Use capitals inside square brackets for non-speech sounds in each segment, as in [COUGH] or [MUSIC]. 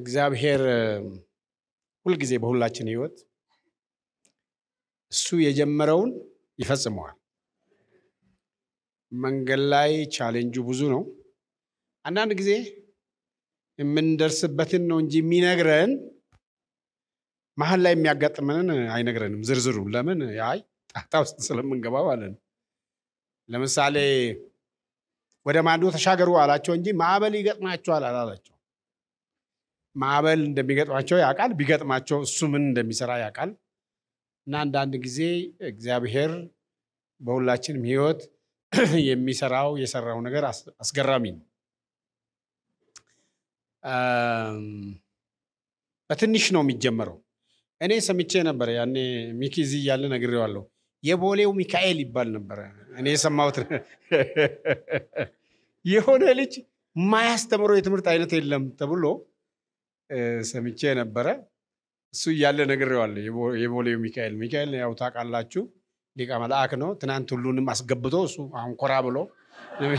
እግዚአብሔር ሁልጊዜ በሁላችን ህይወት እሱ የጀመረውን ይፈጽመዋል። መንገድ ላይ ቻሌንጁ ብዙ ነው። አንዳንድ ጊዜ የምንደርስበትን ነው እንጂ የሚነግረን መሀል ላይ የሚያጋጥመንን አይነግረንም። ዝርዝሩ ለምን አይ ጣጣ ውስጥ ስለምንገባ ማለት ነው። ለምሳሌ ወደ ማዶ ተሻገሩ አላቸው እንጂ ማዕበል ይገጥማቸዋል አላላቸው። ማዕበል እንደሚገጥማቸው ያውቃል። ቢገጥማቸው እሱ ምን እንደሚሰራ ያውቃል። እና አንዳንድ ጊዜ እግዚአብሔር በሁላችንም ሕይወት [CLEARS THROAT] የሚሰራው የሰራው ነገር አስገራሚ ነው። በትንሽ ነው የሚጀመረው። እኔ ሰምቼ ነበረ ያኔ ሚኪ እዚህ እያለ ነግሬዋለሁ። የቦሌው ሚካኤል ይባል ነበረ። እኔ የሰማሁት [LAUGHS] የሆነ ልጅ ማያስተምረው የትምህርት አይነት የለም ተብሎ ሰምቼ ነበረ። እሱ እያለ ነግሬዋለሁ። የቦሌው ሚካኤል ሚካኤል ያው ታውቃላችሁ፣ ሊቀ መልአክ ነው። ትናንት ሁሉንም አስገብቶ እሱ አሁን ኮራ ብሎ [LAUGHS]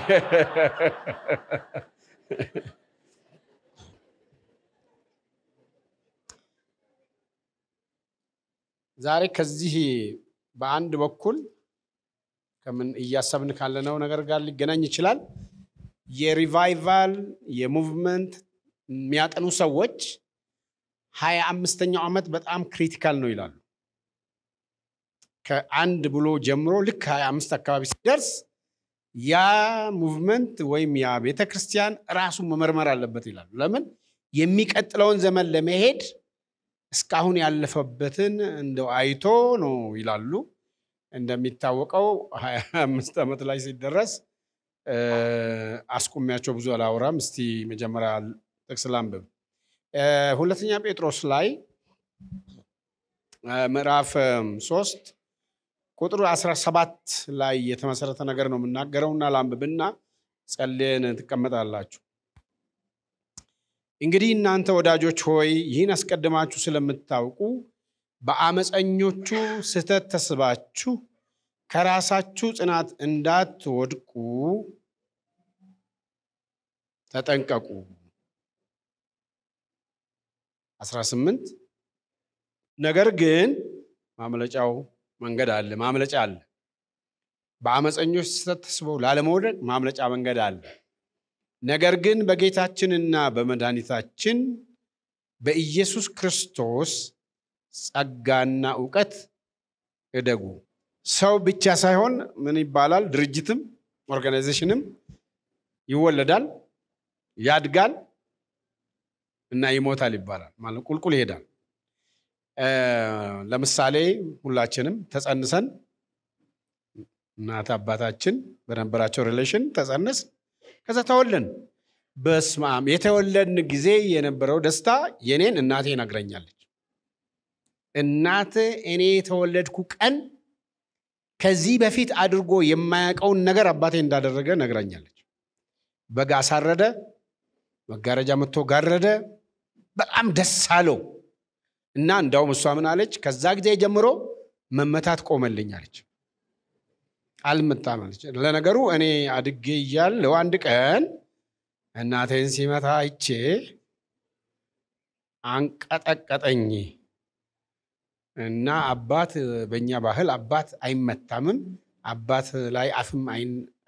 ዛሬ ከዚህ በአንድ በኩል ከምን እያሰብን ካለነው ነገር ጋር ሊገናኝ ይችላል። የሪቫይቫል የሙቭመንት የሚያጠኑ ሰዎች ሀያ አምስተኛው ዓመት በጣም ክሪቲካል ነው ይላሉ። ከአንድ ብሎ ጀምሮ ልክ ሀያ አምስት አካባቢ ሲደርስ ያ ሙቭመንት ወይም ያ ቤተ ክርስቲያን መመርመር አለበት ይላሉ። ለምን የሚቀጥለውን ዘመን ለመሄድ እስካሁን ያለፈበትን እንደው አይቶ ነው ይላሉ። እንደሚታወቀው ሀያ አምስት ዓመት ላይ ሲደረስ አስቁሚያቸው ብዙ አላውራም። እስቲ መጀመሪያ ጥቅስ ላንብብ። ሁለተኛ ጴጥሮስ ላይ ምዕራፍ ሶስት ቁጥር 17 ላይ የተመሰረተ ነገር ነው የምናገረውና ላንብብና ጸልየን ትቀመጣላችሁ። እንግዲህ እናንተ ወዳጆች ሆይ ይህን አስቀድማችሁ ስለምታውቁ በአመፀኞቹ ስህተት ተስባችሁ ከራሳችሁ ጽናት እንዳትወድቁ ተጠንቀቁ። 18 ነገር ግን ማምለጫው መንገድ አለ ማምለጫ አለ በአመፀኞች ስህተት ተስበው ላለመውደቅ ማምለጫ መንገድ አለ ነገር ግን በጌታችንና በመድኃኒታችን በኢየሱስ ክርስቶስ ጸጋና እውቀት እደጉ ሰው ብቻ ሳይሆን ምን ይባላል ድርጅትም ኦርጋናይዜሽንም ይወለዳል ያድጋል እና ይሞታል ይባላል ማለት ቁልቁል ይሄዳል። ለምሳሌ ሁላችንም ተጸንሰን እናት አባታችን በነበራቸው ሪሌሽን ተጸንስ ከዛ ተወለን። በስማም የተወለድን ጊዜ የነበረው ደስታ የኔን እናቴ ነግረኛለች። እናት እኔ የተወለድኩ ቀን ከዚህ በፊት አድርጎ የማያውቀውን ነገር አባቴ እንዳደረገ ነግረኛለች። በግ አሳረደ፣ መጋረጃ መጥቶ ጋረደ፣ በጣም ደስ አለው እና እንዳውም እሷ ምን አለች? ከዛ ጊዜ ጀምሮ መመታት ቆመልኝ አለች። አልመታም አለች። ለነገሩ እኔ አድጌ እያለሁ አንድ ቀን እናቴን ሲመታ አይቼ አንቀጠቀጠኝ እና አባት በእኛ ባህል አባት አይመታምም፣ አባት ላይ አፍም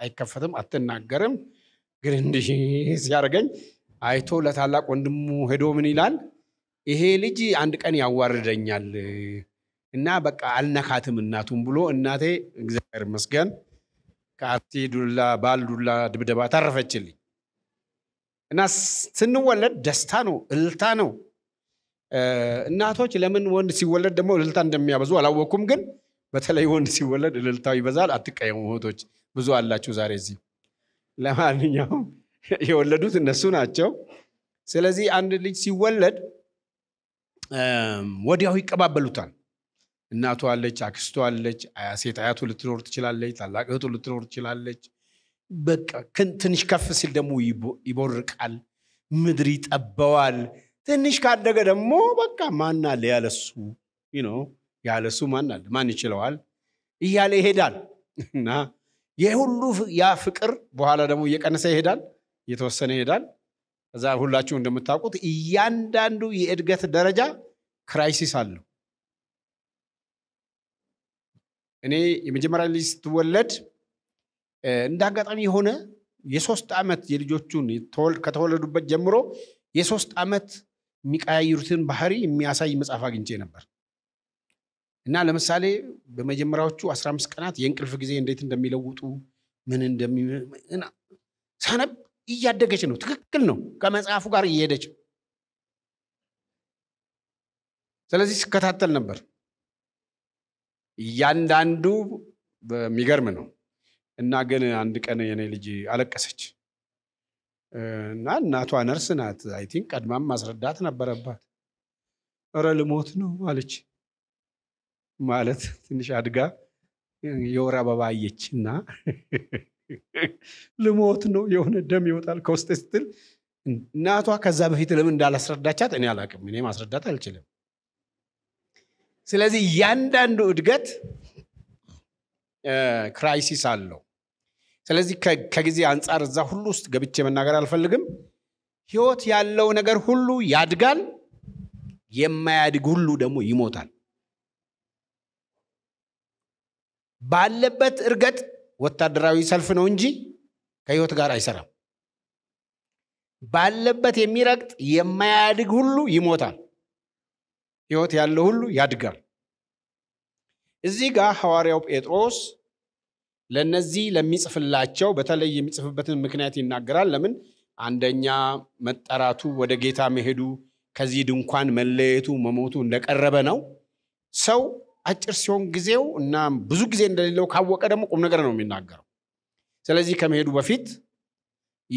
አይከፈትም፣ አትናገርም። ግን እንዲህ ሲያደርገኝ አይቶ ለታላቅ ወንድሙ ሄዶ ምን ይላል? ይሄ ልጅ አንድ ቀን ያዋርደኛል እና በቃ አልነካትም እናቱም ብሎ እናቴ እግዚአብሔር ይመስገን ከአርቲ ዱላ ባል ዱላ ድብደባ ታረፈችልኝ እና ስንወለድ ደስታ ነው፣ እልልታ ነው። እናቶች ለምን ወንድ ሲወለድ ደግሞ እልልታ እንደሚያበዙ አላወቅኩም፣ ግን በተለይ ወንድ ሲወለድ እልልታው ይበዛል። አትቀየሙ እህቶች፣ ብዙ አላችሁ ዛሬ እዚህ። ለማንኛውም [LAUGHS] የወለዱት እነሱ ናቸው። ስለዚህ አንድ ልጅ ሲወለድ ወዲያው ይቀባበሉታል። እናቱ አለች፣ አክስቱ አለች፣ ሴት አያቱ ልትኖር ትችላለች፣ ታላቅ እህቱ ልትኖር ትችላለች። በቃ ትንሽ ከፍ ሲል ደግሞ ይቦርቃል፣ ምድር ይጠበዋል። ትንሽ ካደገ ደግሞ በቃ ማን አለ ያለሱ ያለሱ ማን አለ ማን ይችለዋል እያለ ይሄዳል እና የሁሉ ያ ፍቅር በኋላ ደግሞ እየቀነሰ ይሄዳል። እየተወሰነ ይሄዳል። ከዛ ሁላችሁ እንደምታውቁት እያንዳንዱ የእድገት ደረጃ ክራይሲስ አለው። እኔ የመጀመሪያ ልጅ ስትወለድ እንደ አጋጣሚ የሆነ የሶስት ዓመት የልጆቹን ከተወለዱበት ጀምሮ የሶስት ዓመት የሚቀያይሩትን ባህሪ የሚያሳይ መጽሐፍ አግኝቼ ነበር እና ለምሳሌ በመጀመሪያዎቹ 15 ቀናት የእንቅልፍ ጊዜ እንዴት እንደሚለውጡ ምን እንደሚ ሳነብ እያደገች ነው። ትክክል ነው። ከመጽሐፉ ጋር እየሄደች ስለዚህ ስከታተል ነበር። እያንዳንዱ በሚገርም ነው እና ግን አንድ ቀን የኔ ልጅ አለቀሰች እና እናቷ ነርስ ናት። አይ ቲንክ ቀድማም ማስረዳት ነበረባት። እረ ልሞት ነው አለች። ማለት ትንሽ አድጋ የወር አበባ አየች እና ልሞት ነው የሆነ ደም ይወጣል ከውስጥ ስትል እናቷ ከዛ በፊት ለምን እንዳላስረዳቻት እኔ አላቅም እኔ ማስረዳት አልችልም ስለዚህ እያንዳንዱ እድገት ክራይሲስ አለው ስለዚህ ከጊዜ አንጻር እዛ ሁሉ ውስጥ ገብቼ መናገር አልፈልግም ህይወት ያለው ነገር ሁሉ ያድጋል የማያድግ ሁሉ ደግሞ ይሞታል ባለበት እርገጥ ወታደራዊ ሰልፍ ነው እንጂ ከህይወት ጋር አይሰራም። ባለበት የሚረግጥ የማያድግ ሁሉ ይሞታል። ህይወት ያለው ሁሉ ያድጋል። እዚህ ጋር ሐዋርያው ጴጥሮስ ለነዚህ ለሚጽፍላቸው በተለይ የሚጽፍበትን ምክንያት ይናገራል። ለምን አንደኛ መጠራቱ፣ ወደ ጌታ መሄዱ፣ ከዚህ ድንኳን መለየቱ፣ መሞቱ እንደቀረበ ነው። ሰው አጭር ሲሆን ጊዜው እና ብዙ ጊዜ እንደሌለው ካወቀ ደግሞ ቁም ነገር ነው የሚናገረው። ስለዚህ ከመሄዱ በፊት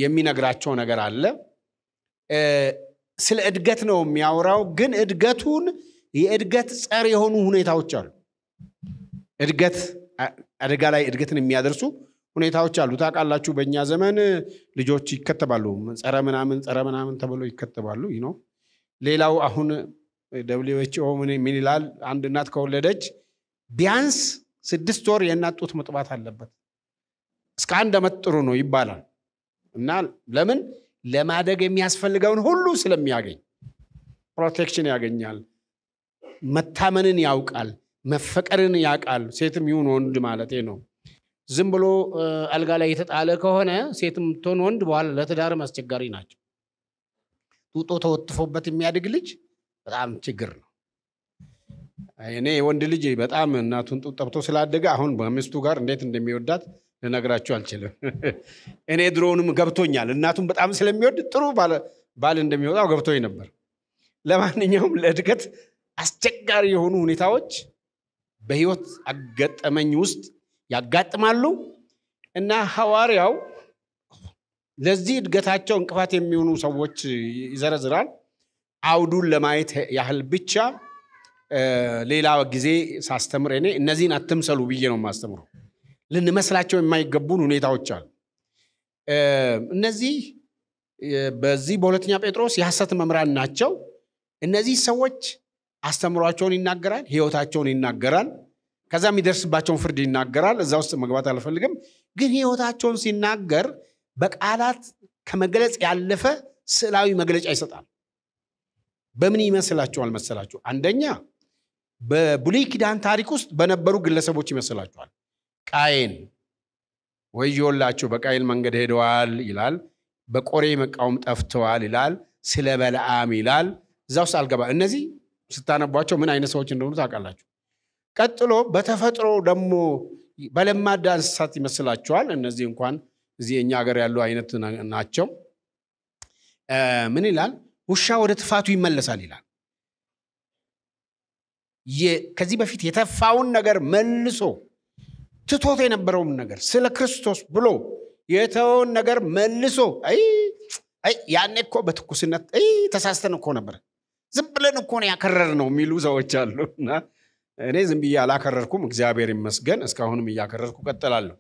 የሚነግራቸው ነገር አለ። ስለ እድገት ነው የሚያወራው፣ ግን እድገቱን የእድገት ጸር የሆኑ ሁኔታዎች አሉ። እድገት አደጋ ላይ እድገትን የሚያደርሱ ሁኔታዎች አሉ። ታውቃላችሁ፣ በእኛ ዘመን ልጆች ይከተባሉ፣ ጸረ ምናምን ጸረ ምናምን ተብሎ ይከተባሉ ነው ሌላው አሁን ደብሊው ኤች ኦ ምን ይላል? አንድ እናት ከወለደች ቢያንስ ስድስት ወር የእናት ጡት መጥባት አለበት። እስከ አንድ ዓመት ጥሩ ነው ይባላል እና ለምን ለማደግ የሚያስፈልገውን ሁሉ ስለሚያገኝ ፕሮቴክሽን ያገኛል። መታመንን ያውቃል፣ መፈቀርን ያውቃል። ሴትም ይሁን ወንድ ማለት ነው። ዝም ብሎ አልጋ ላይ የተጣለ ከሆነ ሴትም ትሆን ወንድ በኋላ ለትዳርም አስቸጋሪ ናቸው። ጡጦ ተወጥፎበት የሚያድግ ልጅ በጣም ችግር ነው። እኔ ወንድ ልጅ በጣም እናቱን ጡት ጠብቶ ስላደገ አሁን በሚስቱ ጋር እንዴት እንደሚወዳት ልነግራችሁ አልችልም። [LAUGHS] እኔ ድሮውንም ገብቶኛል። እናቱን በጣም ስለሚወድ ጥሩ ባል እንደሚወጣው ገብቶኝ ነበር። ለማንኛውም ለእድገት አስቸጋሪ የሆኑ ሁኔታዎች በህይወት አጋጠመኝ ውስጥ ያጋጥማሉ እና ሐዋርያው ለዚህ እድገታቸው እንቅፋት የሚሆኑ ሰዎች ይዘረዝራል። አውዱን ለማየት ያህል ብቻ ሌላ ጊዜ ሳስተምር እኔ እነዚህን አትምሰሉ ብዬ ነው የማስተምረው። ልንመስላቸው የማይገቡን ሁኔታዎች አሉ። እነዚህ በዚህ በሁለተኛ ጴጥሮስ የሐሰት መምራን ናቸው። እነዚህ ሰዎች አስተምሯቸውን ይናገራል፣ ህይወታቸውን ይናገራል፣ ከዛ የሚደርስባቸውን ፍርድ ይናገራል። እዛ ውስጥ መግባት አልፈልግም። ግን ህይወታቸውን ሲናገር በቃላት ከመግለጽ ያለፈ ስዕላዊ መግለጫ ይሰጣል። በምን ይመስላችኋል መሰላችሁ? አንደኛ በብሉይ ኪዳን ታሪክ ውስጥ በነበሩ ግለሰቦች ይመስላችኋል። ቃየን ወዮላችሁ፣ በቃየል መንገድ ሄደዋል ይላል። በቆሬ መቃወም ጠፍተዋል ይላል። ስለ በለአም ይላል። እዛ ውስጥ አልገባ። እነዚህ ስታነቧቸው ምን አይነት ሰዎች እንደሆኑ ታውቃላችሁ። ቀጥሎ በተፈጥሮ ደግሞ በለማዳ እንስሳት ይመስላችኋል። እነዚህ እንኳን እዚህ እኛ ሀገር ያሉ አይነት ናቸው። ምን ይላል? ውሻ ወደ ትፋቱ ይመለሳል ይላል ከዚህ በፊት የተፋውን ነገር መልሶ ትቶት የነበረውን ነገር ስለ ክርስቶስ ብሎ የተወውን ነገር መልሶ ያኔ እኮ በትኩስነት ተሳስተን እኮ ነበር ዝም ብለን እኮ ነው ያከረር ነው የሚሉ ሰዎች አሉ እና እኔ ዝም ብዬ አላከረርኩም እግዚአብሔር ይመስገን እስካሁንም እያከረርኩ ቀጥላለሁ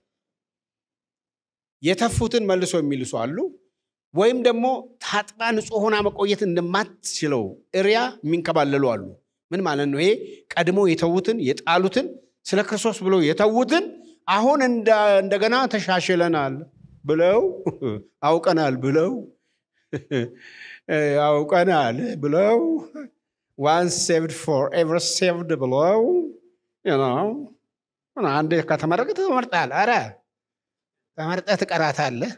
የተፉትን መልሶ የሚልሱ አሉ ወይም ደግሞ ታጥባ ንጹህ ሆና መቆየት እንደማትችለው እሪያ የሚንከባለሉ አሉ። ምን ማለት ነው? ይሄ ቀድሞ የተዉትን የጣሉትን ስለ ክርስቶስ ብለው የተዉትን አሁን እንደገና ተሻሽለናል ብለው [LAUGHS] አውቀናል ብለው [LAUGHS] አውቀናል ብለው ዋንስ ሴቭድ ፎር ኤቨር ሴቭድ ብለው አንድ ከተመረቅ ተመርጣል። አረ ተመርጠህ ትቀራታለህ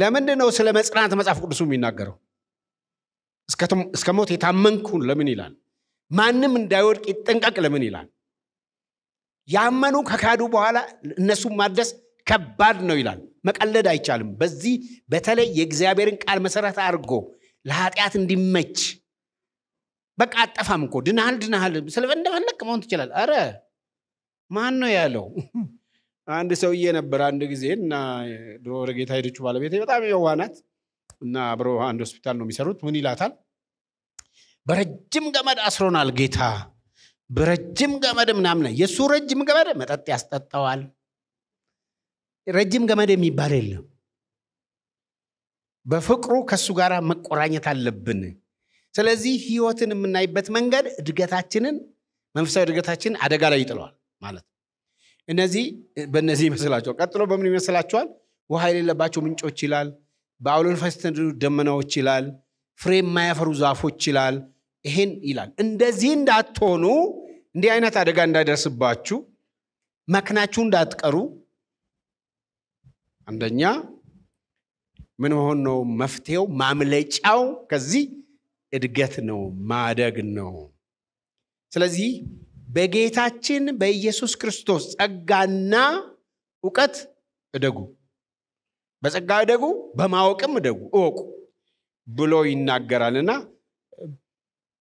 ለምንድን ነው ስለ መጽናት መጽሐፍ ቅዱሱ የሚናገረው እስከ ሞት የታመንኩን ለምን ይላል ማንም እንዳይወድቅ ይጠንቀቅ ለምን ይላል ያመኑ ከካዱ በኋላ እነሱን ማደስ ከባድ ነው ይላል መቀለድ አይቻልም በዚህ በተለይ የእግዚአብሔርን ቃል መሰረት አድርጎ ለኃጢአት እንዲመች በቃ አጠፋም እኮ ድናሃል ድናሃል ስለፈለክ መሆን ትችላል አረ ማን ነው ያለው አንድ ሰውዬ ነበር አንድ ጊዜ እና ድሮ ወደ ጌታ ሄደች። ባለቤቴ በጣም የዋናት እና አብሮ አንድ ሆስፒታል ነው የሚሰሩት። ምን ይላታል? በረጅም ገመድ አስሮናል ጌታ፣ በረጅም ገመድ ምናምን። የእሱ ረጅም ገመድ መጠጥ ያስጠጣዋል። ረጅም ገመድ የሚባል የለም። በፍቅሩ ከእሱ ጋር መቆራኘት አለብን። ስለዚህ ህይወትን የምናይበት መንገድ እድገታችንን፣ መንፈሳዊ እድገታችንን አደጋ ላይ ይጥለዋል ማለት ነው። እነዚህ በእነዚህ ይመስላቸዋል። ቀጥሎ በምን ይመስላቸዋል? ውሃ የሌለባቸው ምንጮች ይላል። በአውሎ ነፋስ ደመናዎች ይላል። ፍሬ የማያፈሩ ዛፎች ይላል። ይሄን ይላል። እንደዚህ እንዳትሆኑ፣ እንዲህ አይነት አደጋ እንዳይደርስባችሁ፣ መክናችሁ እንዳትቀሩ አንደኛ ምን መሆን ነው መፍትሄው? ማምለጫው ከዚህ እድገት ነው፣ ማደግ ነው። ስለዚህ በጌታችን በኢየሱስ ክርስቶስ ጸጋና እውቀት እደጉ፣ በጸጋ እደጉ፣ በማወቅም እደጉ፣ እወቁ ብሎ ይናገራልና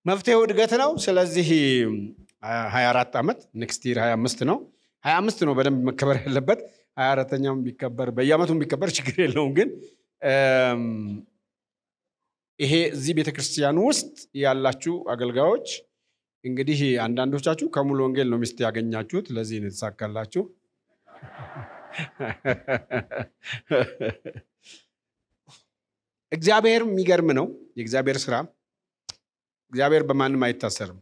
መፍትሄው እድገት ነው። ስለዚህ 24 ዓመት ኔክስቲር 25 ነው 25 ነው በደንብ መከበር ያለበት 24ተኛው ቢከበር በየአመቱ ቢከበር ችግር የለውም ግን ይሄ እዚህ ቤተክርስቲያን ውስጥ ያላችሁ አገልጋዮች እንግዲህ አንዳንዶቻችሁ ከሙሉ ወንጌል ነው ሚስት ያገኛችሁት። ለዚህ ነው የተሳካላችሁ። እግዚአብሔር የሚገርም ነው። የእግዚአብሔር ስራ እግዚአብሔር በማንም አይታሰርም።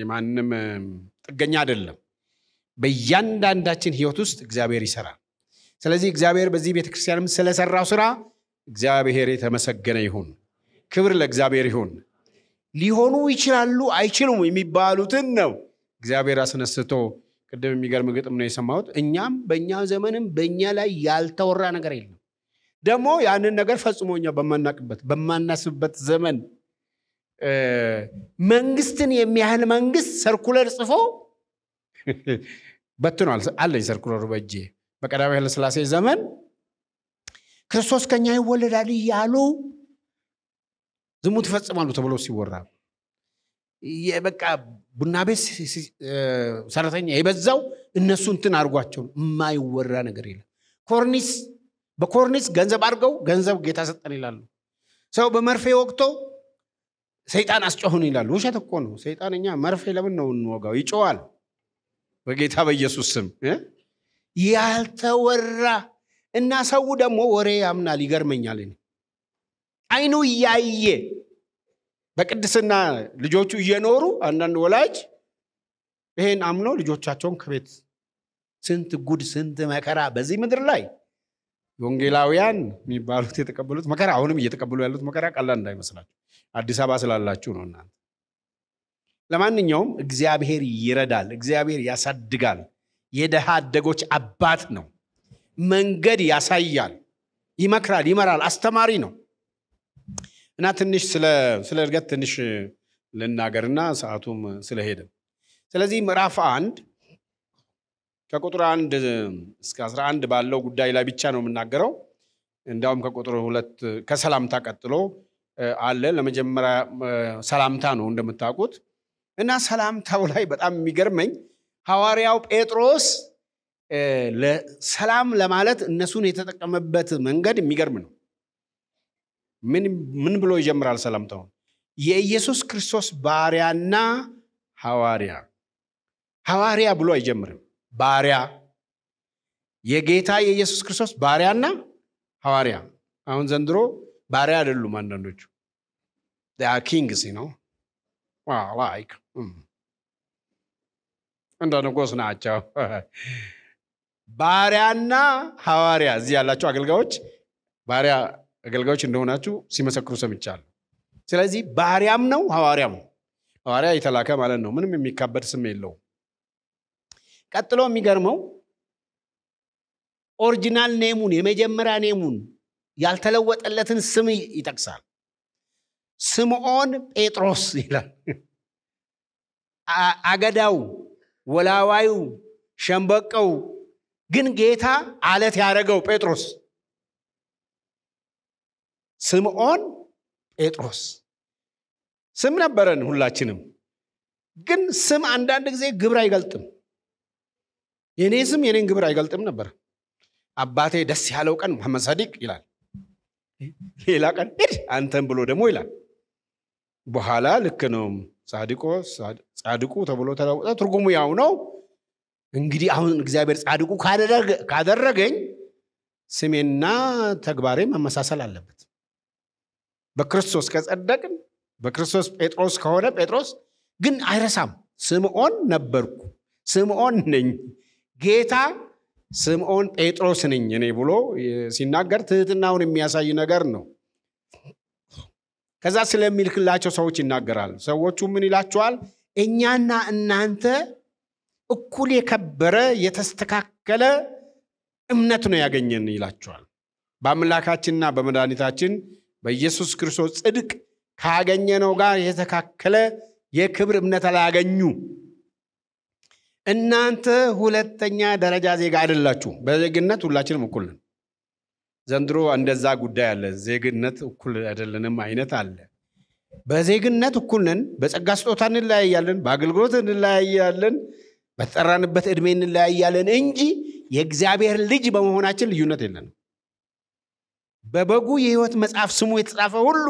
የማንም ጥገኛ አይደለም። በእያንዳንዳችን ህይወት ውስጥ እግዚአብሔር ይሰራል። ስለዚህ እግዚአብሔር በዚህ ቤተክርስቲያንም ስለሰራው ስራ እግዚአብሔር የተመሰገነ ይሁን። ክብር ለእግዚአብሔር ይሁን። ሊሆኑ ይችላሉ አይችሉም የሚባሉትን ነው እግዚአብሔር አስነስቶ ቅድም የሚገርም ግጥም ነው የሰማሁት እኛም በእኛ ዘመንም በእኛ ላይ ያልተወራ ነገር የለም ደግሞ ያንን ነገር ፈጽሞ እኛ በማናቅበት በማናስብበት ዘመን መንግስትን የሚያህል መንግስት ሰርኩለር ጽፎ [LAUGHS] በትኗል አለኝ ሰርኩለሩ በእጄ በቀዳማዊ ስላሴ ዘመን ክርስቶስ ከኛ ይወለዳል እያሉ ዝሙት ይፈጽማሉ ተብሎ ሲወራ በቃ ቡና ቤት ሰራተኛ የበዛው እነሱ እንትን አድርጓቸው የማይወራ ነገር የለም። ኮርኒስ በኮርኒስ ገንዘብ አድርገው ገንዘብ ጌታ ሰጠን ይላሉ። ሰው በመርፌ ወቅቶ ሰይጣን አስጮሁን ይላሉ። ውሸት እኮ ነው። ሰይጣን እኛ መርፌ ለምን ነው እንወጋው? ይጮዋል። በጌታ በኢየሱስ ስም ያልተወራ እና ሰው ደግሞ ወሬ ያምናል። ይገርመኛል እኔ አይኑ እያየ በቅድስና ልጆቹ እየኖሩ አንዳንድ ወላጅ ይሄን አምኖ ልጆቻቸውን ከቤት ስንት ጉድ ስንት መከራ በዚህ ምድር ላይ ወንጌላውያን የሚባሉት የተቀበሉት መከራ አሁንም እየተቀበሉ ያሉት መከራ ቀላል እንዳይመስላችሁ አዲስ አበባ ስላላችሁ ነው እናንተ ለማንኛውም እግዚአብሔር ይረዳል እግዚአብሔር ያሳድጋል የደሃ አደጎች አባት ነው መንገድ ያሳያል ይመክራል ይመራል አስተማሪ ነው እና ትንሽ ስለ እድገት ትንሽ ልናገርና ሰዓቱም ስለሄደ ስለዚህ ምዕራፍ አንድ ከቁጥር አንድ እስከ አንድ ባለው ጉዳይ ላይ ብቻ ነው የምናገረው። እንዲያውም ከቁጥር ሁለት ከሰላምታ ቀጥሎ አለ። ለመጀመሪያ ሰላምታ ነው እንደምታውቁት። እና ሰላምታው ላይ በጣም የሚገርመኝ ሐዋርያው ጴጥሮስ ሰላም ለማለት እነሱን የተጠቀመበት መንገድ የሚገርም ነው። ምን ብሎ ይጀምራል ሰላምታውን? የኢየሱስ ክርስቶስ ባሪያና ሐዋርያ። ሐዋርያ ብሎ አይጀምርም፣ ባሪያ። የጌታ የኢየሱስ ክርስቶስ ባሪያና ሐዋርያ። አሁን ዘንድሮ ባሪያ አይደሉም አንዳንዶቹ ኪንግስ ነው ላይክ እንደ ንጉስ ናቸው። ባሪያና ሐዋርያ እዚህ ያላቸው አገልጋዮች ባሪያ አገልጋዮች እንደሆናችሁ ሲመሰክሩ ሰምቻለሁ። ስለዚህ ባህሪያም ነው ሐዋርያም ሐዋርያ የተላከ ማለት ነው። ምንም የሚካበድ ስም የለውም። ቀጥሎ የሚገርመው ኦሪጂናል ኔሙን የመጀመሪያ ኔሙን ያልተለወጠለትን ስም ይጠቅሳል። ስምዖን ጴጥሮስ ይላል። አገዳው፣ ወላዋዩ፣ ሸምበቀው ግን ጌታ አለት ያደረገው ጴጥሮስ ስምዖን ጴጥሮስ ስም ነበረን ሁላችንም። ግን ስም አንዳንድ ጊዜ ግብር አይገልጥም። የኔ ስም የኔን ግብር አይገልጥም ነበር። አባቴ ደስ ያለው ቀን መሐመድ ሳዲቅ ይላል፣ ሌላ ቀን ሂድ አንተን ብሎ ደግሞ ይላል። በኋላ ልክ ነው ጻድቆ ጻድቁ ተብሎ ተለወጠ። ትርጉሙ ያው ነው። እንግዲህ አሁን እግዚአብሔር ጻድቁ ካደረገኝ ስሜና ተግባሬ መመሳሰል አለበት። በክርስቶስ ከጸደቅን በክርስቶስ ጴጥሮስ ከሆነ ጴጥሮስ ግን አይረሳም። ስምዖን ነበርኩ፣ ስምዖን ነኝ፣ ጌታ ስምዖን ጴጥሮስ ነኝ እኔ ብሎ ሲናገር ትህትናውን የሚያሳይ ነገር ነው። ከዛ ስለሚልክላቸው ሰዎች ይናገራል። ሰዎቹ ምን ይላቸዋል? እኛና እናንተ እኩል የከበረ የተስተካከለ እምነት ነው ያገኘን ይላቸዋል። በአምላካችንና በመድኃኒታችን በኢየሱስ ክርስቶስ ጽድቅ ካገኘነው ጋር የተካከለ የክብር እምነት አላገኙ። እናንተ ሁለተኛ ደረጃ ዜጋ አይደላችሁ። በዜግነት ሁላችንም እኩል ነን። ዘንድሮ እንደዛ ጉዳይ አለ። ዜግነት እኩል አይደለንም አይነት አለ። በዜግነት እኩል ነን። በጸጋ ስጦታ እንለያያለን፣ በአገልግሎት እንለያያለን፣ በተጠራንበት እድሜ እንለያያለን እንጂ የእግዚአብሔር ልጅ በመሆናችን ልዩነት የለንም። በበጉ የህይወት መጽሐፍ ስሙ የተጻፈ ሁሉ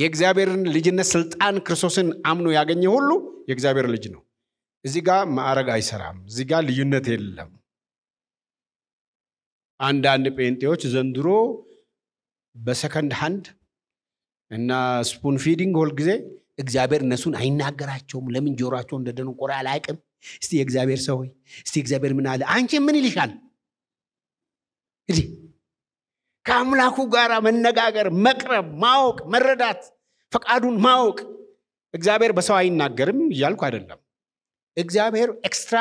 የእግዚአብሔርን ልጅነት ስልጣን ክርስቶስን አምኖ ያገኘ ሁሉ የእግዚአብሔር ልጅ ነው። እዚህ ጋር ማዕረግ አይሰራም። እዚህ ጋር ልዩነት የለም። አንዳንድ ጴንጤዎች ዘንድሮ በሰከንድ ሃንድ እና ስፑን ፊዲንግ ጊዜ እግዚአብሔር እነሱን አይናገራቸውም። ለምን ጆሯቸው እንደደነቆረ አላውቅም። እስቲ የእግዚአብሔር ሰው ሆይ እስቲ እግዚአብሔር ምን አለ? አንቺ ምን ይልሻል? ከአምላኩ ጋር መነጋገር፣ መቅረብ፣ ማወቅ፣ መረዳት፣ ፈቃዱን ማወቅ። እግዚአብሔር በሰው አይናገርም እያልኩ አይደለም። እግዚአብሔር ኤክስትራ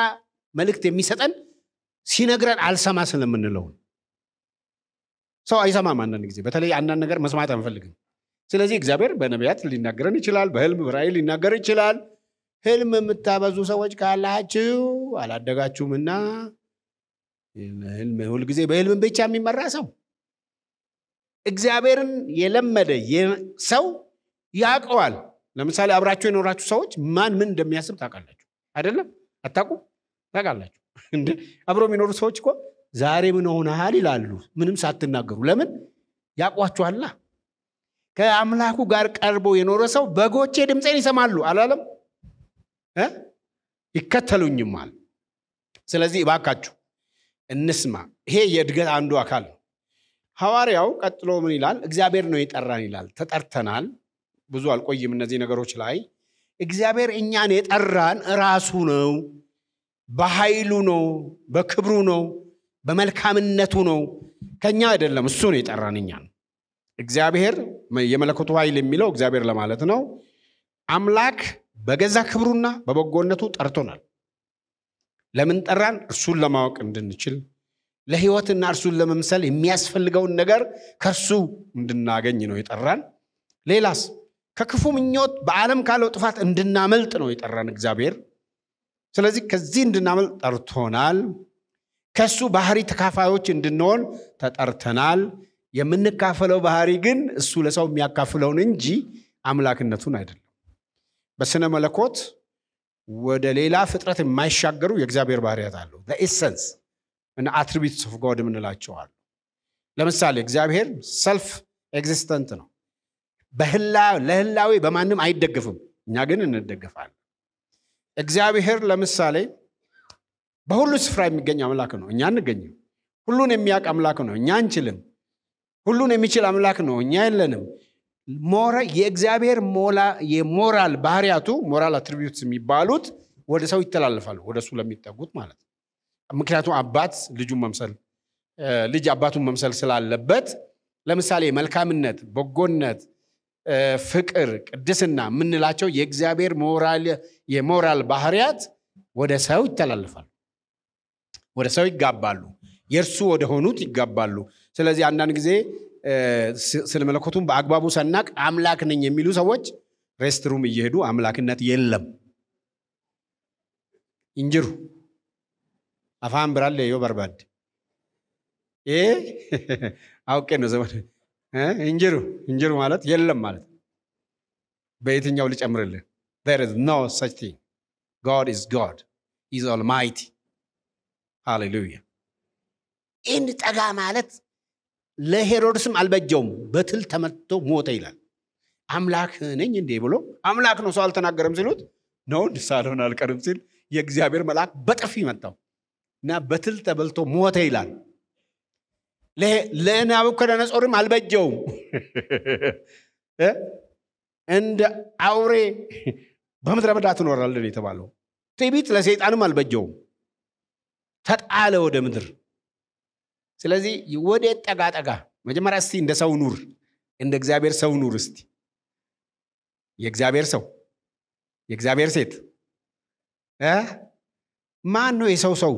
መልእክት የሚሰጠን ሲነግረን አልሰማ ስለምንለው ሰው አይሰማም። አንዳንድ ጊዜ በተለይ አንዳንድ ነገር መስማት አንፈልግም። ስለዚህ እግዚአብሔር በነቢያት ሊናገረን ይችላል፣ በህልም በራእይ ሊናገር ይችላል። ህልም የምታበዙ ሰዎች ካላችው አላደጋችሁምና፣ ሁልጊዜ በህልም ብቻ የሚመራ ሰው እግዚአብሔርን የለመደ ሰው ያውቀዋል። ለምሳሌ አብራችሁ የኖራችሁ ሰዎች ማን ምን እንደሚያስብ ታውቃላችሁ አይደለም? አታቁ ታውቃላችሁ። አብሮ የሚኖሩ ሰዎች እኮ ዛሬ ምን ሆነሃል ይላሉ፣ ምንም ሳትናገሩ። ለምን? ያውቋችኋላ። ከአምላኩ ጋር ቀርቦ የኖረ ሰው በጎቼ ድምፀን ይሰማሉ አላለም? ይከተሉኝማል። ስለዚህ እባካችሁ እንስማ። ይሄ የእድገት አንዱ አካል ነው። ሐዋርያው ቀጥሎ ምን ይላል? እግዚአብሔር ነው የጠራን ይላል። ተጠርተናል። ብዙ አልቆይም እነዚህ ነገሮች ላይ። እግዚአብሔር እኛን የጠራን ራሱ ነው፣ በኃይሉ ነው፣ በክብሩ ነው፣ በመልካምነቱ ነው። ከኛ አይደለም፣ እሱ ነው የጠራን እኛን። እግዚአብሔር የመለኮቱ ኃይል የሚለው እግዚአብሔር ለማለት ነው። አምላክ በገዛ ክብሩና በበጎነቱ ጠርቶናል። ለምን ጠራን? እርሱን ለማወቅ እንድንችል ለህይወትና እርሱን ለመምሰል የሚያስፈልገውን ነገር ከእርሱ እንድናገኝ ነው የጠራን ሌላስ ከክፉ ምኞት በዓለም ካለው ጥፋት እንድናመልጥ ነው የጠራን እግዚአብሔር ስለዚህ ከዚህ እንድናመልጥ ጠርቶናል ከእሱ ባህሪ ተካፋዮች እንድንሆን ተጠርተናል የምንካፈለው ባህሪ ግን እሱ ለሰው የሚያካፍለውን እንጂ አምላክነቱን አይደለም በስነ መለኮት ወደ ሌላ ፍጥረት የማይሻገሩ የእግዚአብሔር ባህርያት አለው ኤሰንስ አትሪቢዩትስ ኦፍ ጎድ ምንላቸዋል ለምሳሌ እግዚአብሔር ሰልፍ ኤግዚስተንት ነው ለህላዊ በማንም አይደገፍም እኛ ግን እንደገፋለን እግዚአብሔር ለምሳሌ በሁሉ ስፍራ የሚገኝ አምላክ ነው እኛ እንገኝም ሁሉን የሚያውቅ አምላክ ነው እኛ አንችልም ሁሉን የሚችል አምላክ ነው እኛ የለንም የእግዚአብሔር የሞራል ባህርያቱ ሞራል አትሪቢዩትስ የሚባሉት ወደ ሰው ይተላለፋሉ ወደ እሱ ለሚጠጉት ማለት ነው ምክንያቱም አባት ልጁን መምሰል ልጅ አባቱን መምሰል ስላለበት ለምሳሌ መልካምነት፣ በጎነት፣ ፍቅር፣ ቅድስና የምንላቸው የእግዚአብሔር የሞራል ባህሪያት ወደ ሰው ይተላልፋል፣ ወደ ሰው ይጋባሉ፣ የእርሱ ወደ ሆኑት ይጋባሉ። ስለዚህ አንዳንድ ጊዜ ስለ በአግባቡ ሰናቅ አምላክ ነኝ የሚሉ ሰዎች ሬስትሩም እየሄዱ አምላክነት የለም እንጅሩ afaan biraallee yoo barbaadde. አውቄ ነው ዘመድ እንጀሩ እንጀሩ ማለት የለም ማለት በየትኛው ልጨምርልን? there is no such thing God is God is almighty ሃሌሉያ ይህን ጠጋ ማለት ለሄሮድስም አልበጀውም በትል ተመትቶ ሞተ ይላል አምላክ ነኝ እንዴ ብሎ አምላክ ነው ሰው አልተናገረም ሲሉት ነው እንድሳልሆን አልቀርም ሲል የእግዚአብሔር መልአክ በጥፊ መጣው እና በትል ተበልቶ ሞተ ይላል። ለናቡከደነጾርም አልበጀውም። [LAUGHS] እንደ አውሬ በምድረ በዳ ትኖራለን የተባለው ትቢት ለሰይጣንም አልበጀውም። ተጣለ ወደ ምድር። ስለዚህ ወደ ጠጋ ጠጋ። መጀመሪያ እስቲ እንደ ሰው ኑር፣ እንደ እግዚአብሔር ሰው ኑር። እስቲ የእግዚአብሔር ሰው የእግዚአብሔር ሴት ማን ነው የሰው ሰው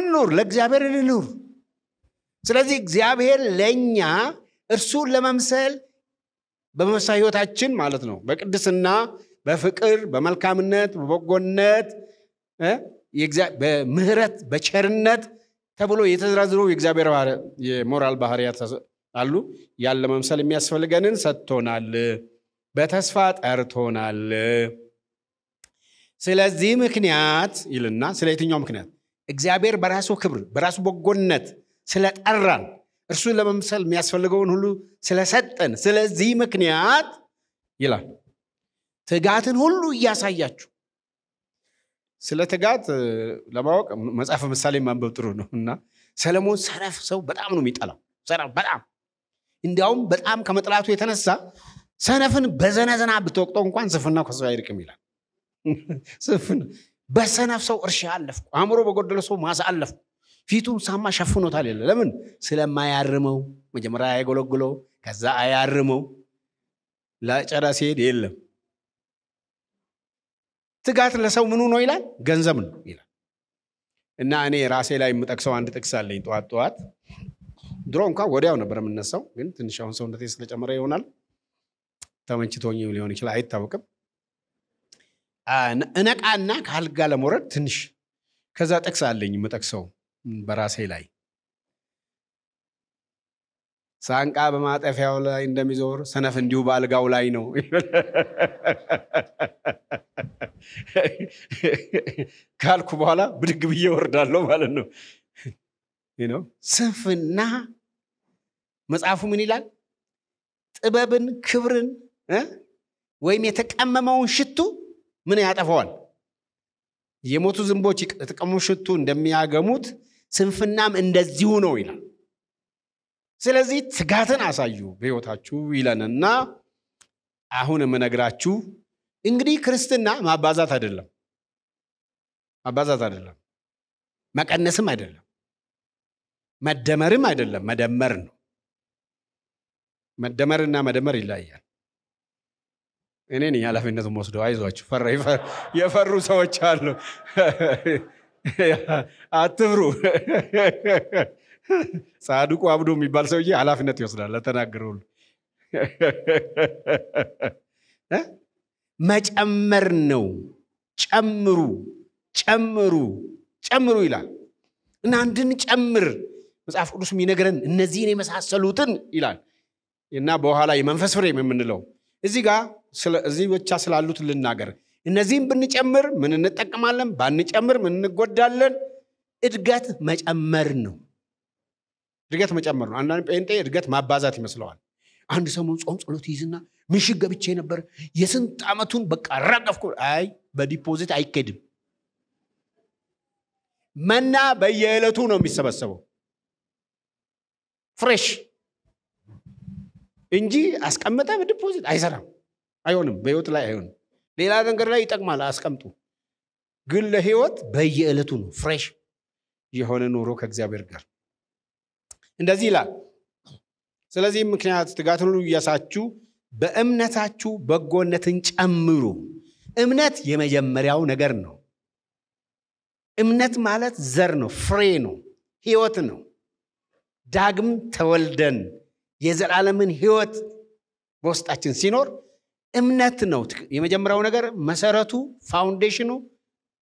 እንኑር፣ ለእግዚአብሔር እንኑር። ስለዚህ እግዚአብሔር ለእኛ እርሱን ለመምሰል በመሳ ህይወታችን ማለት ነው በቅድስና በፍቅር በመልካምነት በበጎነት በምህረት በቸርነት ተብሎ የተዘራዝሩ የእግዚአብሔር የሞራል ባህርያት አሉ። ያን ለመምሰል የሚያስፈልገንን ሰጥቶናል፣ በተስፋ ጠርቶናል። ስለዚህ ምክንያት ይልና ስለ የትኛው ምክንያት እግዚአብሔር በራሱ ክብር በራሱ በጎነት ስለጠራን እርሱን ለመምሰል የሚያስፈልገውን ሁሉ ስለሰጠን ስለዚህ ምክንያት ይላል ትጋትን ሁሉ እያሳያችሁ ስለ ትጋት ለማወቅ መጽሐፈ ምሳሌ ማንበብ ጥሩ ነው እና ሰለሞን ሰነፍ ሰው በጣም ነው የሚጠላው ሰነፍ በጣም እንዲያውም በጣም ከመጥላቱ የተነሳ ሰነፍን በዘነዘና ብትወቅጠው እንኳን ስፍና ከሰው አይርቅም ይላል በሰነፍ ሰው እርሻ አለፍኩ፣ አእምሮ በጎደለ ሰው ማሳ አለፍኩ። ፊቱን ሳማ ሸፍኖታል የለ ለምን ስለማያርመው፣ መጀመሪያ አያጎለጉለው፣ ከዛ አያርመው። ለጨራ ሲሄድ የለም ትጋት ለሰው ምኑ ነው ይላል፣ ገንዘብ ነው ይላል። እና እኔ ራሴ ላይ የምጠቅሰው አንድ ጥቅስ አለኝ። ጠዋት ጠዋት ድሮ እንኳን ወዲያው ነበር የምነሳው፣ ግን ትንሽ አሁን ሰውነቴ ስለጨመረ ይሆናል ተመችቶኝ ሊሆን ይችላል አይታወቅም። እነቃና ከአልጋ ለመውረድ ትንሽ ከዛ ጥቅስ አለኝ የምጠቅሰው በራሴ ላይ ሳንቃ በማጠፊያው ላይ እንደሚዞር ሰነፍ እንዲሁ በአልጋው ላይ ነው። ካልኩ በኋላ ብድግ ብዬ ወርዳለሁ ማለት ነው። ስንፍና መጽሐፉ ምን ይላል? ጥበብን፣ ክብርን ወይም የተቀመመውን ሽቱ ምን ያጠፈዋል? የሞቱ ዝንቦች ጥቅሙ ሽቱ እንደሚያገሙት ስንፍናም እንደዚሁ ነው ይላል። ስለዚህ ትጋትን አሳዩ በሕይወታችሁ ይለንና አሁን የምነግራችሁ እንግዲህ ክርስትና ማባዛት አይደለም፣ ማባዛት አይደለም፣ መቀነስም አይደለም፣ መደመርም አይደለም፣ መደመር ነው። መደመርና መደመር ይለያል። እኔ ነኝ ኃላፊነቱን ወስደው አይዟችሁ፣ የፈሩ ሰዎች አሉ። አትፍሩ። ጻድቁ አብዶ የሚባል ሰውዬ ኃላፊነት ይወስዳል ለተናገረ ሁሉ። መጨመር ነው። ጨምሩ፣ ጨምሩ፣ ጨምሩ ይላል እና እንድንጨምር መጽሐፍ ቅዱስ የሚነግረን እነዚህን የመሳሰሉትን ይላል እና በኋላ የመንፈስ ፍሬም የምንለው እዚህ ጋር እዚህ ብቻ ስላሉት ልናገር። እነዚህም ብንጨምር ምን እንጠቅማለን? ባንጨምር ምን እንጎዳለን? እድገት መጨመር ነው። እድገት መጨመር ነው። አንዳንድ ጴንጤ እድገት ማባዛት ይመስለዋል። አንድ ሰሞን ጾም ጸሎት ይዝና ምሽግ ገብቼ ነበር የስንት ዓመቱን በቃ ረገፍኩ። አይ በዲፖዚት አይኬድም። መና በየዕለቱ ነው የሚሰበሰበው ፍሬሽ እንጂ አስቀምጠ በዲፖዚት አይሰራም። አይሆንም። በህይወት ላይ አይሆንም። ሌላ ነገር ላይ ይጠቅማል፣ አስቀምጡ። ግን ለህይወት በየዕለቱ ነው ፍሬሽ የሆነ ኑሮ ከእግዚአብሔር ጋር እንደዚህ ይላል። ስለዚህም ምክንያት ትጋትን ሁሉ እያሳችሁ በእምነታችሁ በጎነትን ጨምሩ። እምነት የመጀመሪያው ነገር ነው። እምነት ማለት ዘር ነው፣ ፍሬ ነው፣ ህይወት ነው። ዳግም ተወልደን የዘላለምን ህይወት በውስጣችን ሲኖር እምነት ነው። የመጀመሪያው ነገር መሰረቱ ፋውንዴሽኑ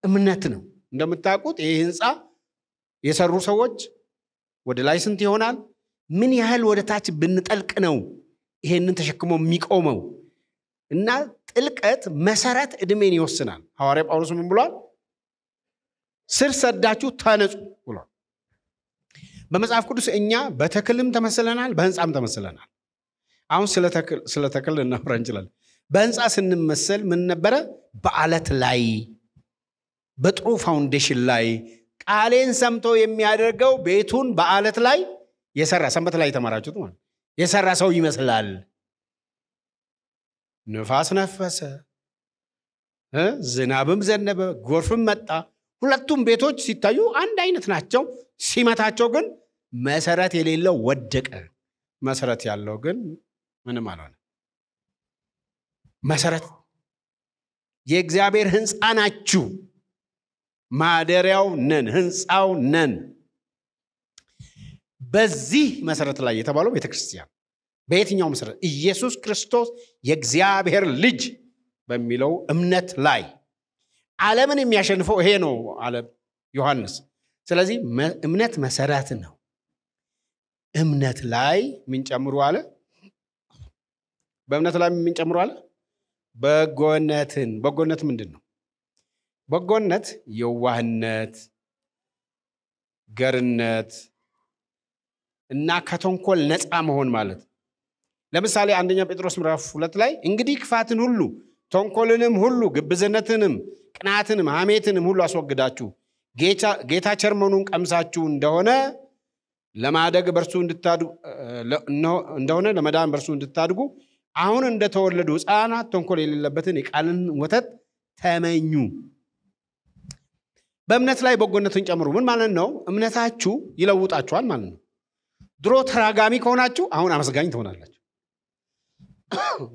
እምነት ነው። እንደምታውቁት ይህ ህንፃ የሰሩ ሰዎች ወደ ላይ ስንት ይሆናል? ምን ያህል ወደ ታች ብንጠልቅ ነው ይሄንን ተሸክሞ የሚቆመው? እና ጥልቀት መሰረት ዕድሜን ይወስናል። ሐዋርያ ጳውሎስ ምን ብሏል? ስር ሰዳችሁ ተነጹ ብሏል። በመጽሐፍ ቅዱስ እኛ በተክልም ተመስለናል፣ በህንፃም ተመስለናል። አሁን ስለ ተክል እናወራ እንችላለን። በህንፃ ስንመሰል ምን ነበረ? በአለት ላይ በጥሩ ፋውንዴሽን ላይ ቃሌን ሰምቶ የሚያደርገው ቤቱን በአለት ላይ የሰራ ሰንበት ላይ የተማራችሁት ማለት የሰራ ሰው ይመስላል። ንፋስ ነፈሰ፣ ዝናብም ዘነበ፣ ጎርፍም መጣ። ሁለቱም ቤቶች ሲታዩ አንድ አይነት ናቸው። ሲመታቸው ግን መሰረት የሌለው ወደቀ፣ መሰረት ያለው ግን ምንም አልሆነ። መሰረት የእግዚአብሔር ህንፃ ናችሁ ማደሪያው ነን ህንፃው ነን በዚህ መሰረት ላይ የተባለው ቤተክርስቲያን በየትኛው መሰረት ኢየሱስ ክርስቶስ የእግዚአብሔር ልጅ በሚለው እምነት ላይ ዓለምን የሚያሸንፈው ይሄ ነው አለ ዮሐንስ ስለዚህ እምነት መሰረት ነው እምነት ላይ ምንጨምሩ አለ በእምነት ላይ ምንጨምሩ አለ በጎነትን በጎነት ምንድን ነው? በጎነት የዋህነት፣ ገርነት እና ከተንኮል ነፃ መሆን ማለት ለምሳሌ አንደኛ ጴጥሮስ ምዕራፍ ሁለት ላይ እንግዲህ ክፋትን ሁሉ ተንኮልንም ሁሉ ግብዝነትንም ቅናትንም ሐሜትንም ሁሉ አስወግዳችሁ ጌታ ቸርመኑን ቀምሳችሁ እንደሆነ ለማደግ በእርሱ እንደሆነ ለመዳን በእርሱ እንድታድጉ አሁን እንደተወለዱ ህፃናት ተንኮል የሌለበትን የቃልን ወተት ተመኙ። በእምነት ላይ በጎነትን ጨምሩ። ምን ማለት ነው? እምነታችሁ ይለውጣችኋል ማለት ነው። ድሮ ተራጋሚ ከሆናችሁ አሁን አመስጋኝ ትሆናላችሁ።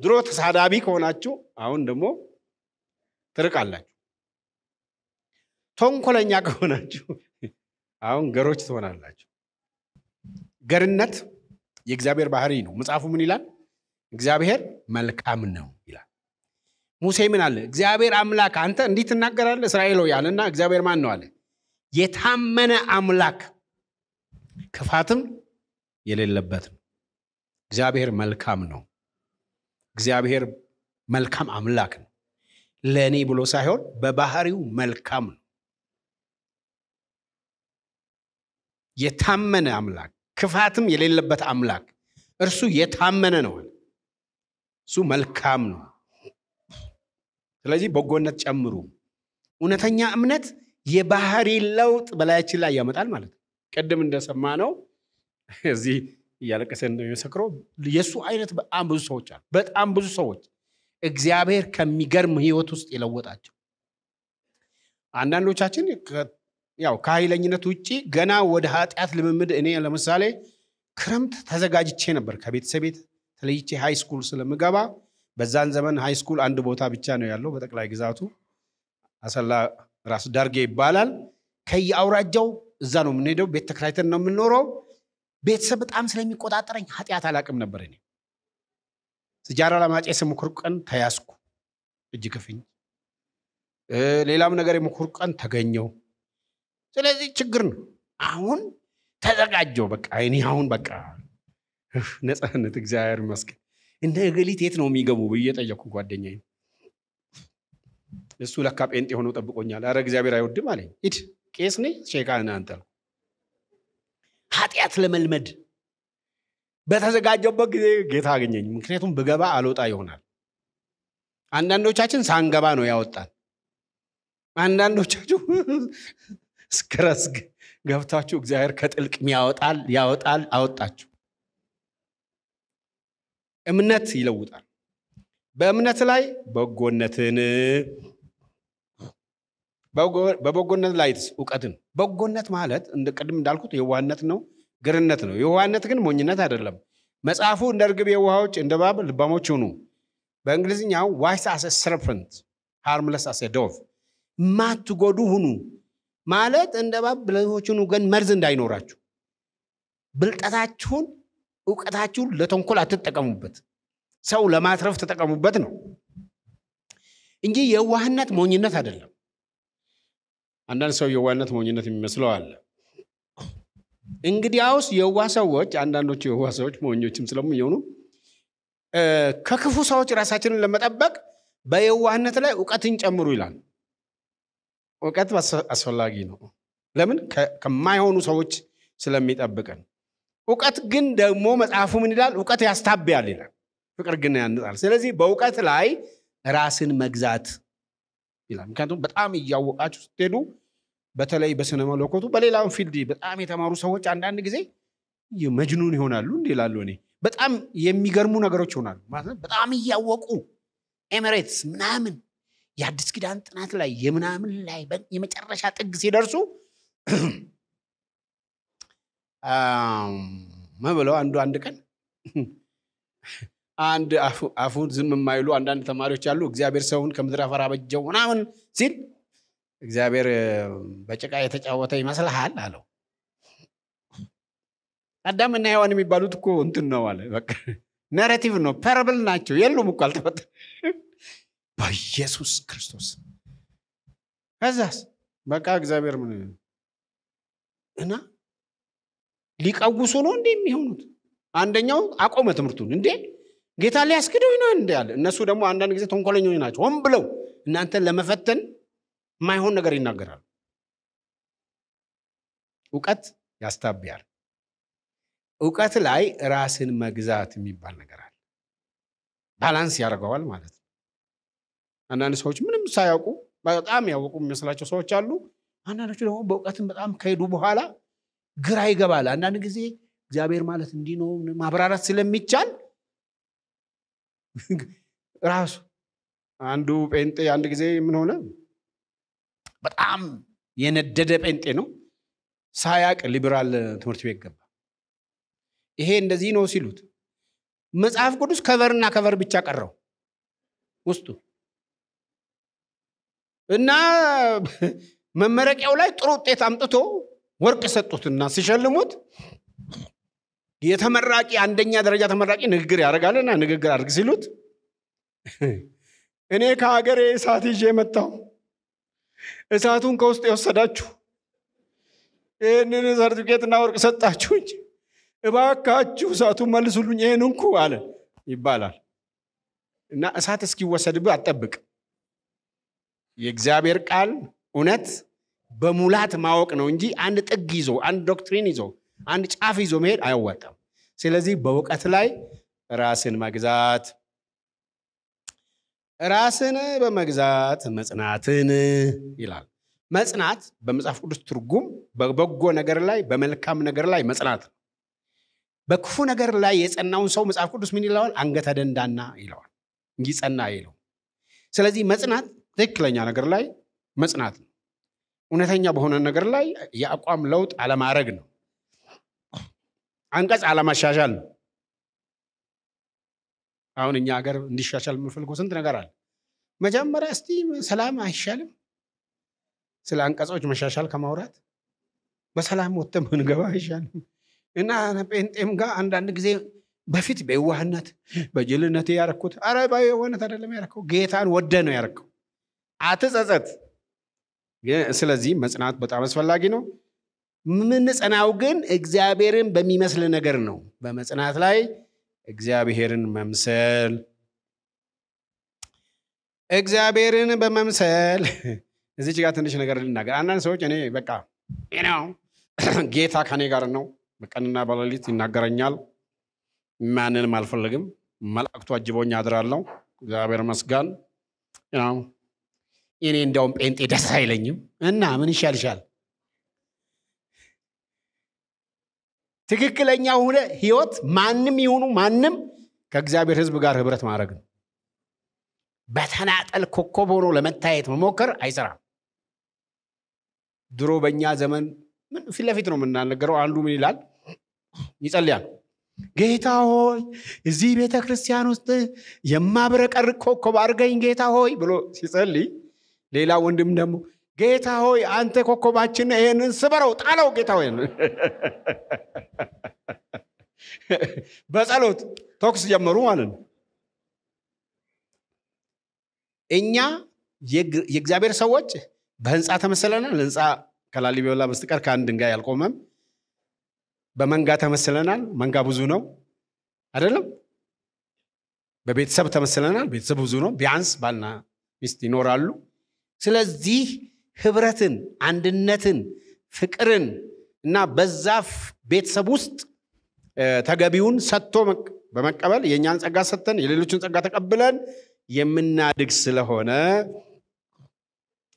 ድሮ ተሳዳቢ ከሆናችሁ አሁን ደግሞ ትርቃላችሁ። ተንኮለኛ ከሆናችሁ አሁን ገሮች ትሆናላችሁ። ገርነት የእግዚአብሔር ባህሪ ነው። መጽሐፉ ምን ይላል? እግዚአብሔር መልካም ነው ይላል። ሙሴ ምን አለ? እግዚአብሔር አምላክ አንተ እንዴት ትናገራለ እስራኤል ሆይ አለና እግዚአብሔር ማን ነው አለ? የታመነ አምላክ ክፋትም የሌለበት ነው። እግዚአብሔር መልካም ነው። እግዚአብሔር መልካም አምላክ ነው። ለእኔ ብሎ ሳይሆን በባህሪው መልካም ነው። የታመነ አምላክ ክፋትም የሌለበት አምላክ እርሱ የታመነ ነው። እሱ መልካም ነው። ስለዚህ በጎነት ጨምሩ። እውነተኛ እምነት የባህሪ ለውጥ በላያችን ላይ ያመጣል ማለት ነው። ቅድም እንደሰማ ነው እዚህ እያለቀሰ እንደሚመሰክረው የእሱ አይነት በጣም ብዙ ሰዎች አሉ። በጣም ብዙ ሰዎች እግዚአብሔር ከሚገርም ህይወት ውስጥ የለወጣቸው አንዳንዶቻችን ያው ከኃይለኝነት ውጭ ገና ወደ ኃጢአት ልምምድ እኔ ለምሳሌ ክረምት ተዘጋጅቼ ነበር ከቤተሰቤት ተለይቼ ሃይስኩል ስለምገባ በዛን ዘመን ሃይስኩል አንድ ቦታ ብቻ ነው ያለው በጠቅላይ ግዛቱ አሰላ ራስ ዳርጌ ይባላል። ከየአውራጃው እዛ ነው የምንሄደው። ቤት ተከራይተን ነው የምንኖረው። ቤተሰብ በጣም ስለሚቆጣጠረኝ ኃጢአት አላቅም ነበር። እኔ ስጃራ ለማጨስ የሞከርኩ ቀን ተያዝኩ፣ እጅ ክፍኝ። ሌላም ነገር የሞከርኩ ቀን ተገኘው። ስለዚህ ችግር ነው። አሁን ተዘጋጀው። በቃ እኔ አሁን በቃ ነፃነት እግዚአብሔር ይመስገን። እነ እገሊት የት ነው የሚገቡ ብዬ ጓደኛ እሱ ለካ ጴንጤ ሆኖ ጠብቆኛል። አረ እግዚአብሔር አይወድም አለኝ። ሂድ ቄስ ነኝ ሼካን አንተ ኃጢአት ለመልመድ በተዘጋጀበት ጊዜ ጌታ አገኘኝ። ምክንያቱም ብገባ አልወጣ ይሆናል። አንዳንዶቻችን ሳንገባ ነው ያወጣል። አንዳንዶቻችሁ እስከ ገብታችሁ እግዚአብሔር ከጥልቅ ያወጣል ያወጣል አወጣችሁ። እምነት ይለውጣል። በእምነት ላይ በጎነትን በበጎነት ላይ እውቀትን። በጎነት ማለት እንደ ቅድም እንዳልኩት የዋህነት ነው፣ ግርነት ነው። የዋህነት ግን ሞኝነት አይደለም። መጽሐፉ እንደ እርግብ የውሃዎች እንደ እባብ ልባሞች ሆኑ። በእንግሊዝኛው ዋይስ አስ ሰርፐንት ሃርምለስ አስ ዶቭ፣ ማትጎዱ ሁኑ ማለት እንደ እባብ ብልሆች ሁኑ፣ ግን መርዝ እንዳይኖራችሁ ብልጠታችሁን እውቀታችሁን ለተንኮል አትጠቀሙበት፣ ሰው ለማትረፍ ተጠቀሙበት ነው እንጂ የዋህነት ሞኝነት አይደለም። አንዳንድ ሰው የዋህነት ሞኝነት የሚመስለው አለ። እንግዲያውስ የዋ ሰዎች አንዳንዶቹ የዋ ሰዎች ሞኞችም ስለሚሆኑ ከክፉ ሰዎች ራሳችንን ለመጠበቅ በየዋህነት ላይ እውቀትን ጨምሩ ይላል። እውቀት አስፈላጊ ነው። ለምን? ከማይሆኑ ሰዎች ስለሚጠብቀን እውቀት ግን ደግሞ መጽሐፉ ምን ይላል? እውቀት ያስታብያል ይላል፣ ፍቅር ግን ያንጣል ስለዚህ በእውቀት ላይ ራስን መግዛት ይላል። ምክንያቱም በጣም እያወቃችሁ ስትሄዱ፣ በተለይ በስነ መለኮቱ በሌላም ፊልድ በጣም የተማሩ ሰዎች አንዳንድ ጊዜ መጅኑን ይሆናሉ እንዲ ይላሉ። እኔ በጣም የሚገርሙ ነገሮች ይሆናሉ ማለት በጣም እያወቁ ኤምሬትስ ምናምን የአዲስ ኪዳን ጥናት ላይ የምናምን ላይ የመጨረሻ ጥግ ሲደርሱ ምን ብለው አንዱ አንድ ቀን [LAUGHS] አንድ አፉ ዝም የማይሉ አንዳንድ ተማሪዎች አሉ። እግዚአብሔር ሰውን ከምድር አፈር አበጀው ምናምን ሲል እግዚአብሔር በጭቃ የተጫወተ ይመስልሃል አለው። አዳም እና ሔዋን የሚባሉት እኮ እንትን ነው አለ። በቃ ነረቲቭ ነው፣ ፐረብል ናቸው። የሉም እኮ አልተፈጠ በኢየሱስ ክርስቶስ ከዛስ በቃ እግዚአብሔር ምን እና ሊቀውሱ ነው እንዴ የሚሆኑት? አንደኛው አቆመ ትምህርቱን። እንዴ ጌታ ሊያስክደው ነው እንዴ አለ። እነሱ ደግሞ አንዳንድ ጊዜ ተንኮለኞች ናቸው። ሆን ብለው እናንተን ለመፈተን የማይሆን ነገር ይናገራሉ። እውቀት ያስታብያል። እውቀት ላይ ራስን መግዛት የሚባል ነገር አለ። ባላንስ ያደርገዋል ማለት ነው። አንዳንድ ሰዎች ምንም ሳያውቁ በጣም ያወቁ የሚመስላቸው ሰዎች አሉ። አንዳንዶቹ ደግሞ በእውቀትን በጣም ከሄዱ በኋላ ግራ ይገባል። አንዳንድ ጊዜ እግዚአብሔር ማለት እንዲህ ነው ማብራራት ስለሚቻል [LAUGHS] ራሱ አንዱ ጴንጤ አንድ ጊዜ ምን ሆነ፣ በጣም የነደደ ጴንጤ ነው። ሳያቅ ሊበራል ትምህርት ቤት ገባ። ይሄ እንደዚህ ነው ሲሉት መጽሐፍ ቅዱስ ከቨርና ከቨር ብቻ ቀረው ውስጡ እና መመረቂያው ላይ ጥሩ ውጤት አምጥቶ ወርቅ ሰጡትና ሲሸልሙት የተመራቂ አንደኛ ደረጃ ተመራቂ ንግግር ያደርጋልና ንግግር አድርግ ሲሉት እኔ ከሀገሬ እሳት ይዤ መጣው እሳቱን ከውስጥ የወሰዳችሁ ይህንን ሰርቲፊኬትና ወርቅ ሰጣችሁ እንጂ እባካችሁ እሳቱን መልሱልኝ፣ ይህን እንኩ አለ ይባላል። እና እሳት እስኪወሰድብህ አጠብቅ የእግዚአብሔር ቃል እውነት በሙላት ማወቅ ነው እንጂ አንድ ጥግ ይዞ አንድ ዶክትሪን ይዞ አንድ ጫፍ ይዞ መሄድ አያዋጣም። ስለዚህ በእውቀት ላይ ራስን መግዛት ራስን በመግዛት መጽናትን ይላል። መጽናት በመጽሐፍ ቅዱስ ትርጉም በበጎ ነገር ላይ በመልካም ነገር ላይ መጽናት ነው። በክፉ ነገር ላይ የጸናውን ሰው መጽሐፍ ቅዱስ ምን ይለዋል? አንገተ ደንዳና ይለዋል እንጂ ጸና ይለው። ስለዚህ መጽናት ትክክለኛ ነገር ላይ መጽናት ነው። እውነተኛ በሆነ ነገር ላይ የአቋም ለውጥ አለማድረግ ነው። አንቀጽ አለማሻሻል ነው። አሁን እኛ ሀገር እንዲሻሻል የምንፈልገው ስንት ነገር አለ። መጀመሪያ እስቲ ሰላም አይሻልም? ስለ አንቀጾች መሻሻል ከማውራት በሰላም ወጥተ ምንገባ አይሻልም? እና ጴንጤም ጋር አንዳንድ ጊዜ በፊት በይዋህነት በጅልነት ያረኩት፣ አረባዊ የሆነት አደለም ያረከው፣ ጌታን ወደ ነው ያረከው። አትጸጸት። ስለዚህ መጽናት በጣም አስፈላጊ ነው። ምንጸናው ግን እግዚአብሔርን በሚመስል ነገር ነው። በመጽናት ላይ እግዚአብሔርን መምሰል እግዚአብሔርን በመምሰል [LAUGHS] እዚች ጋር ትንሽ ነገር ልናገር። አንዳንድ ሰዎች እኔ በቃ ነው [CLEARS THROAT] ጌታ ከኔ ጋር ነው፣ በቀንና በሌሊት ይናገረኛል፣ ማንንም አልፈልግም፣ መላእክቱ አጅቦኝ አድራለሁ፣ እግዚአብሔር መስጋን እኔ እንደውም ጴንጤ ደስ አይለኝም እና ምን ይሻልሻል? ትክክለኛ ሁነ ህይወት ማንም ይሁኑ ማንም ከእግዚአብሔር ህዝብ ጋር ህብረት ማድረግ ነው። በተናጠል ኮከብ ሆኖ ለመታየት መሞከር አይሰራም። ድሮ በእኛ ዘመን ምን ፊትለፊት ነው የምናነገረው። አንዱ ምን ይላል? ይጸልያል። ጌታ ሆይ እዚህ ቤተ ክርስቲያን ውስጥ የማብረቀርቅ ኮከብ አድርገኝ ጌታ ሆይ ብሎ ሲጸልይ ሌላ ወንድም ደግሞ ጌታ ሆይ አንተ ኮከባችን ይሄንን ስበረው ጣለው ጌታ ሆይ [LAUGHS] በጸሎት ተኩስ ጀመሩ ማለት ነው እኛ የእግዚአብሔር ሰዎች በህንፃ ተመስለናል ህንፃ ከላሊበላ በስተቀር ከአንድ ድንጋይ አልቆመም በመንጋ ተመስለናል መንጋ ብዙ ነው አይደለም በቤተሰብ ተመስለናል ቤተሰብ ብዙ ነው ቢያንስ ባልና ሚስት ይኖራሉ ስለዚህ ህብረትን፣ አንድነትን፣ ፍቅርን እና በዛፍ ቤተሰብ ውስጥ ተገቢውን ሰጥቶ በመቀበል የእኛን ጸጋ ሰጥተን የሌሎችን ጸጋ ተቀብለን የምናድግ ስለሆነ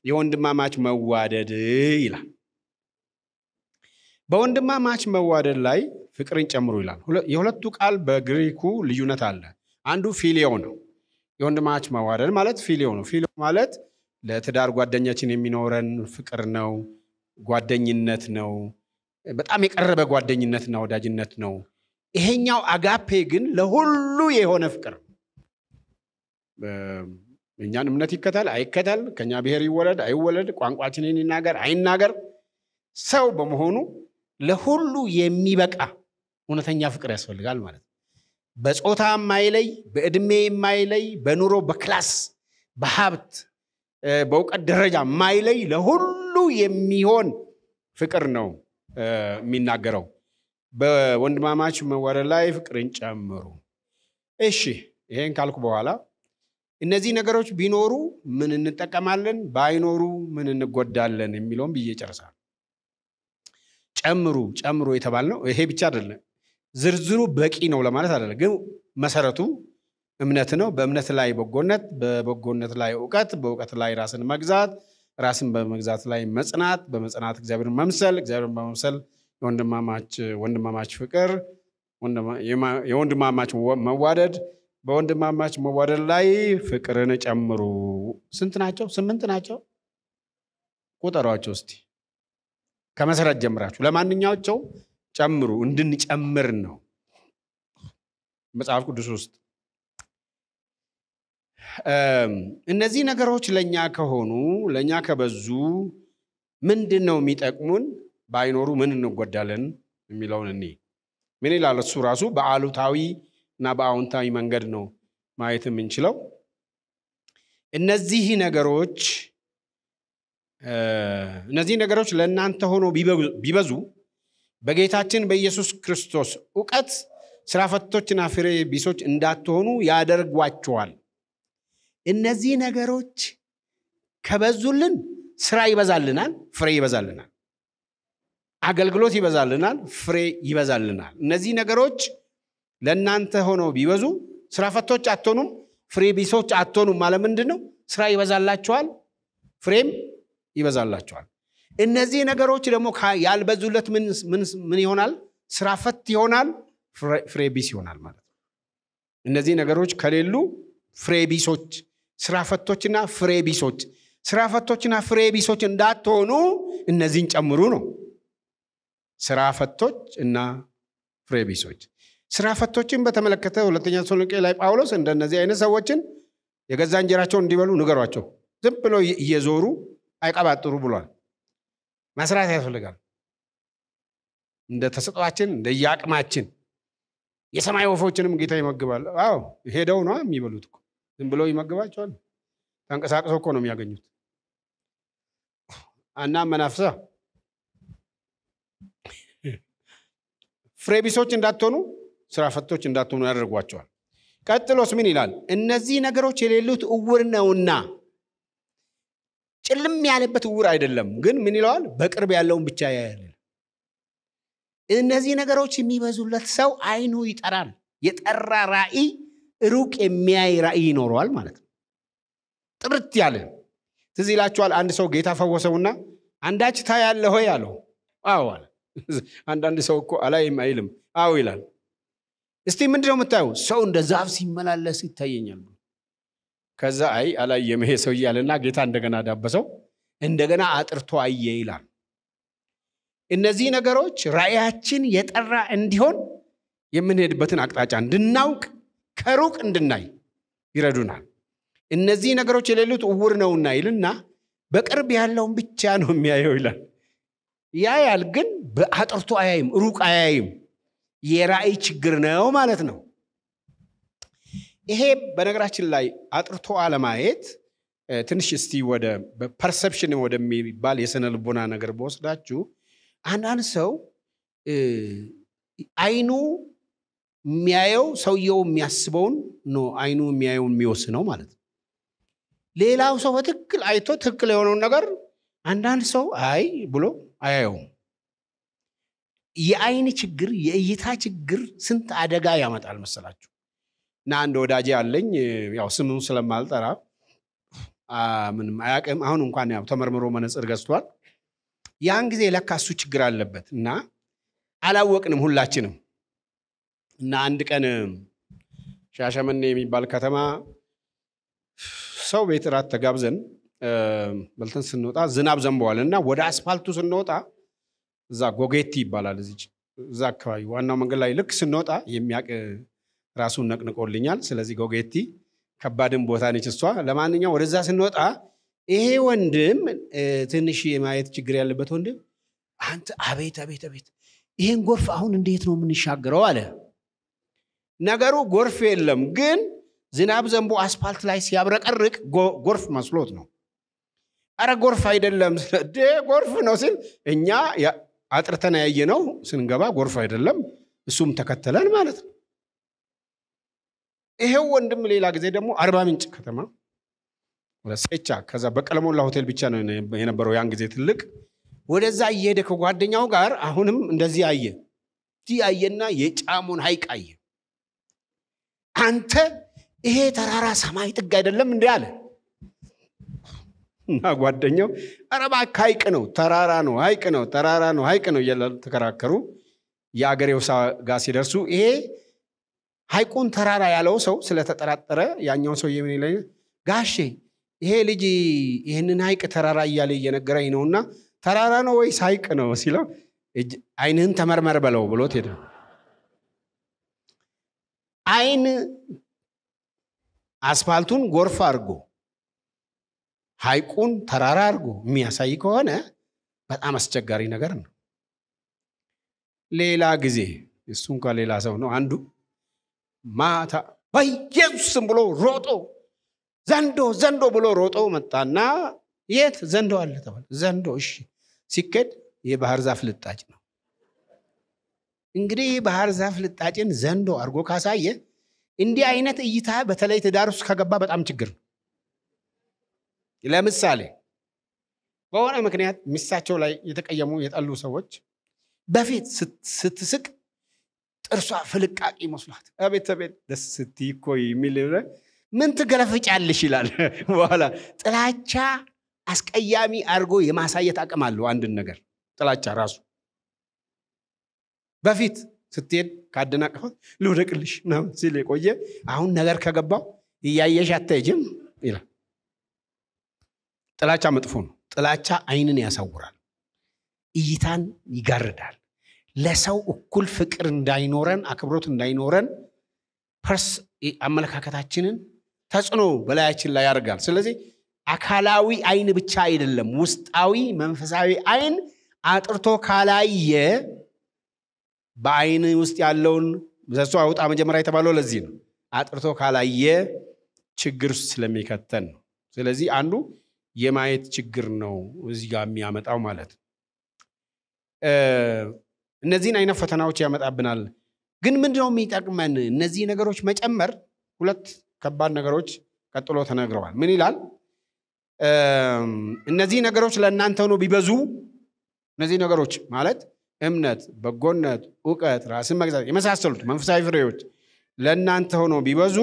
የወንድማማች መዋደድ ይላል። በወንድማማች መዋደድ ላይ ፍቅርን ጨምሩ ይላል። የሁለቱ ቃል በግሪኩ ልዩነት አለ። አንዱ ፊሊዮ ነው። የወንድማች መዋደድ ማለት ፊሊዮ ነው። ፊሊዮ ማለት ለትዳር ጓደኛችን የሚኖረን ፍቅር ነው፣ ጓደኝነት ነው። በጣም የቀረበ ጓደኝነትና ወዳጅነት ነው። ይሄኛው አጋፔ ግን ለሁሉ የሆነ ፍቅር እኛን እምነት ይከተል አይከተል፣ ከኛ ብሔር ይወለድ አይወለድ፣ ቋንቋችንን ይናገር አይናገር፣ ሰው በመሆኑ ለሁሉ የሚበቃ እውነተኛ ፍቅር ያስፈልጋል ማለት ነው። በጾታ የማይለይ፣ በእድሜ የማይለይ፣ በኑሮ በክላስ በሀብት በእውቀት ደረጃ ማይለይ ለሁሉ የሚሆን ፍቅር ነው የሚናገረው። በወንድማማች መወረ ላይ ፍቅርን ጨምሩ። እሺ ይሄን ካልኩ በኋላ እነዚህ ነገሮች ቢኖሩ ምን እንጠቀማለን፣ ባይኖሩ ምን እንጎዳለን የሚለውን ብዬ ጨርሳል። ጨምሩ ጨምሩ የተባል ነው። ይሄ ብቻ አይደለም፣ ዝርዝሩ በቂ ነው ለማለት አይደለም፣ ግን መሰረቱ እምነት ነው። በእምነት ላይ በጎነት፣ በበጎነት ላይ እውቀት፣ በእውቀት ላይ ራስን መግዛት፣ ራስን በመግዛት ላይ መጽናት፣ በመጽናት እግዚአብሔርን መምሰል፣ እግዚአብሔርን በመምሰል የወንድማማች ፍቅር፣ የወንድማማች መዋደድ፣ በወንድማማች መዋደድ ላይ ፍቅርን ጨምሩ። ስንት ናቸው? ስምንት ናቸው። ቁጠሯቸው እስቲ ከመሰረት ጀምራችሁ ለማንኛቸው ጨምሩ። እንድንጨምር ነው መጽሐፍ ቅዱስ ውስጥ እነዚህ ነገሮች ለእኛ ከሆኑ ለእኛ ከበዙ ምንድን ነው የሚጠቅሙን? ባይኖሩ ምን እንጎዳለን የሚለውን እኔ ምን ይላል እሱ ራሱ በአሉታዊ እና በአዎንታዊ መንገድ ነው ማየት የምንችለው። እነዚህ ነገሮች እነዚህ ነገሮች ለእናንተ ሆኖ ቢበዙ በጌታችን በኢየሱስ ክርስቶስ እውቀት ስራ ፈቶችና ፍሬ ቢሶች እንዳትሆኑ ያደርጓቸዋል? እነዚህ ነገሮች ከበዙልን ስራ ይበዛልናል፣ ፍሬ ይበዛልናል። አገልግሎት ይበዛልናል፣ ፍሬ ይበዛልናል። እነዚህ ነገሮች ለእናንተ ሆነው ቢበዙ ስራ ፈቶች አትሆኑም፣ ፍሬ ቢሶች አትሆኑም ማለት ምንድን ነው? ስራ ይበዛላችኋል፣ ፍሬም ይበዛላችኋል። እነዚህ ነገሮች ደግሞ ያልበዙለት ምን ይሆናል? ስራ ፈት ይሆናል፣ ፍሬ ቢስ ይሆናል ማለት ነው። እነዚህ ነገሮች ከሌሉ ፍሬ ቢሶች ስራ ፈቶችና ፍሬ ቢሶች ስራ ፈቶችና ፍሬ ቢሶች እንዳትሆኑ እነዚህን ጨምሩ ነው። ስራ ፈቶች እና ፍሬ ቢሶች። ስራ ፈቶችን በተመለከተ ሁለተኛ ሶሎንቄ ላይ ጳውሎስ እንደነዚህ አይነት ሰዎችን የገዛ እንጀራቸውን እንዲበሉ ንገሯቸው። ዝም ብሎ እየዞሩ አይቀባጥሩ ብሏል። መስራት ያስፈልጋል። እንደ ተሰጧችን እንደየአቅማችን የሰማይ ወፎችንም ጌታ ይመግባል። አዎ ሄደው ነዋ የሚበሉት እኮ ዝም ብሎ ይመግባቸዋል? ተንቀሳቅሰው እኮ ነው የሚያገኙት። አና መናፍሳ ፍሬቢሶች እንዳትሆኑ ስራ ፈቶች እንዳትሆኑ ያደርጓቸዋል። ቀጥሎስ ምን ይላል? እነዚህ ነገሮች የሌሉት እውር ነውና ጭልም ያለበት እውር አይደለም። ግን ምን ይለዋል? በቅርብ ያለውን ብቻ ያያል። እነዚህ ነገሮች የሚበዙለት ሰው አይኑ ይጠራል። የጠራ ራእይ ሩቅ የሚያይ ራእይ ይኖረዋል ማለት ነው። ጥብርት ያለ ትዝ ይላችኋል። አንድ ሰው ጌታ ፈወሰውና አንዳች ያለ ሆይ አለው። አዎ አለ። አንዳንድ ሰው እኮ አላይም አይልም፣ አዎ ይላል። እስቲ ምንድነው የምታየው? ሰው እንደ ዛፍ ሲመላለስ ይታየኛል። ከዛ አይ አላይ የመሄ ሰው እያለና ጌታ እንደገና ዳበሰው፣ እንደገና አጥርቶ አየ ይላል። እነዚህ ነገሮች ራእያችን የጠራ እንዲሆን የምንሄድበትን አቅጣጫ እንድናውቅ ከሩቅ እንድናይ ይረዱናል። እነዚህ ነገሮች የሌሉት እውር ነውና ይልና በቅርብ ያለውን ብቻ ነው የሚያየው ይላል። ያያል፣ ግን በአጥርቶ አያይም፣ ሩቅ አያይም። የራእይ ችግር ነው ማለት ነው። ይሄ በነገራችን ላይ አጥርቶ አለማየት ትንሽ እስቲ ወደ ፐርሰፕሽን ወደሚባል የስነ ልቦና ነገር በወስዳችሁ አንዳንድ ሰው አይኑ የሚያየው ሰውየው የሚያስበውን ነው አይኑ የሚያየውን የሚወስነው ማለት ነው። ሌላው ሰው በትክክል አይቶ ትክክል የሆነውን ነገር አንዳንድ ሰው አይ ብሎ አያየውም። የአይን ችግር የእይታ ችግር ስንት አደጋ ያመጣል መሰላችሁ። እና አንድ ወዳጄ አለኝ ያው ስሙን ስለማልጠራ ምንም አያቅም አሁን እንኳን ያው ተመርምሮ መነጽር ገዝቷል። ያን ጊዜ ለካ እሱ ችግር አለበት እና አላወቅንም ሁላችንም እና አንድ ቀን ሻሸመኔ የሚባል ከተማ ሰው ቤት እራት ተጋብዘን በልተን ስንወጣ ዝናብ ዘንበዋል እና ወደ አስፋልቱ ስንወጣ እዛ ጎጌቲ ይባላል እዚ እዛ አካባቢ ዋናው መንገድ ላይ ልክ ስንወጣ የሚያቅ ራሱን ነቅንቆልኛል። ስለዚህ ጎጌቲ ከባድን ቦታ ነች እሷ። ለማንኛው ወደዛ ስንወጣ ይሄ ወንድም ትንሽ የማየት ችግር ያለበት ወንድም አንተ አቤት አቤት አቤት ይሄን ጎርፍ አሁን እንዴት ነው የምንሻገረው አለ። ነገሩ ጎርፍ የለም፣ ግን ዝናብ ዘንቦ አስፋልት ላይ ሲያብረቀርቅ ጎርፍ መስሎት ነው። አረ ጎርፍ አይደለም [LAUGHS] ጎርፍ ነው ሲል እኛ አጥርተን ያየ ነው ስንገባ ጎርፍ አይደለም፣ እሱም ተከተለን ማለት ነው። ይሄው ወንድም ሌላ ጊዜ ደግሞ አርባ ምንጭ ከተማ ሴቻ፣ ከዛ በቀለሞላ ሆቴል ብቻ ነው የነበረው ያን ጊዜ ትልቅ። ወደዛ እየሄደ ከጓደኛው ጋር አሁንም እንደዚህ አየ። እዚህ አየና የጫሙን ሀይቅ አየ። አንተ ይሄ ተራራ ሰማይ ጥግ አይደለም እንዲ አለ እና ጓደኛው ኧረ እባክህ ሀይቅ ነው ተራራ ነው ሀይቅ ነው ተራራ ነው ሀይቅ ነው እያሉ ተከራከሩ የአገሬው ጋር ሲደርሱ ይሄ ሀይቁን ተራራ ያለው ሰው ስለተጠራጠረ ያኛው ሰው የምን ይለ ጋሼ ይሄ ልጅ ይህንን ሀይቅ ተራራ እያለ እየነገረኝ ነውና ተራራ ነው ወይስ ሀይቅ ነው ሲለው አይንህን ተመርመር በለው ብሎት ሄደ አይን አስፋልቱን ጎርፍ አድርጎ ሀይቁን ተራራ አድርጎ የሚያሳይ ከሆነ በጣም አስቸጋሪ ነገር ነው። ሌላ ጊዜ እሱ እንኳ ሌላ ሰው ነው። አንዱ ማታ በኢየሱስም ብሎ ሮጦ ዘንዶ ዘንዶ ብሎ ሮጦ መጣና የት ዘንዶ አለ ተባለ። ዘንዶ እሺ፣ ሲኬድ የባህር ዛፍ ልጣጭ ነው። እንግዲህ ባህር ዛፍ ልጣጭን ዘንዶ አድርጎ ካሳየ እንዲህ አይነት እይታ በተለይ ትዳር ውስጥ ከገባ በጣም ችግር ነው። ለምሳሌ በሆነ ምክንያት ሚስታቸው ላይ የተቀየሙ የጠሉ ሰዎች በፊት ስትስቅ ጥርሷ ፍልቃቂ መስሏት አቤት አቤት ደስ ስትይ እኮ የሚል ምን ትገለፍጫለሽ ይላል። [LAUGHS] በኋላ ጥላቻ አስቀያሚ አድርጎ የማሳየት አቅም አለው አንድን ነገር ጥላቻ ራሱ በፊት ስትሄድ ካደናቀፈት ልውደቅልሽ ሲል የቆየ አሁን ነገር ከገባው እያየሽ አታይጅም ይላል። ጥላቻ መጥፎ ነው። ጥላቻ አይንን ያሳውራል፣ እይታን ይጋርዳል። ለሰው እኩል ፍቅር እንዳይኖረን፣ አክብሮት እንዳይኖረን ፐርስ አመለካከታችንን ተጽዕኖ በላያችን ላይ ያደርጋል። ስለዚህ አካላዊ አይን ብቻ አይደለም፣ ውስጣዊ መንፈሳዊ አይን አጥርቶ ካላየ በአይን ውስጥ ያለውን ዘሶ አውጣ መጀመሪያ የተባለው ለዚህ ነው። አጥርቶ ካላየ ችግር ውስጥ ስለሚከተን ነው። ስለዚህ አንዱ የማየት ችግር ነው እዚህ ጋር የሚያመጣው ማለት ነው። እነዚህን አይነት ፈተናዎች ያመጣብናል። ግን ምንድነው የሚጠቅመን? እነዚህ ነገሮች መጨመር ሁለት ከባድ ነገሮች ቀጥሎ ተነግረዋል። ምን ይላል? እነዚህ ነገሮች ለእናንተ ነው ቢበዙ እነዚህ ነገሮች ማለት እምነት፣ በጎነት፣ እውቀት፣ ራስን መግዛት የመሳሰሉት መንፈሳዊ ፍሬዎች ለእናንተ ሆኖ ቢበዙ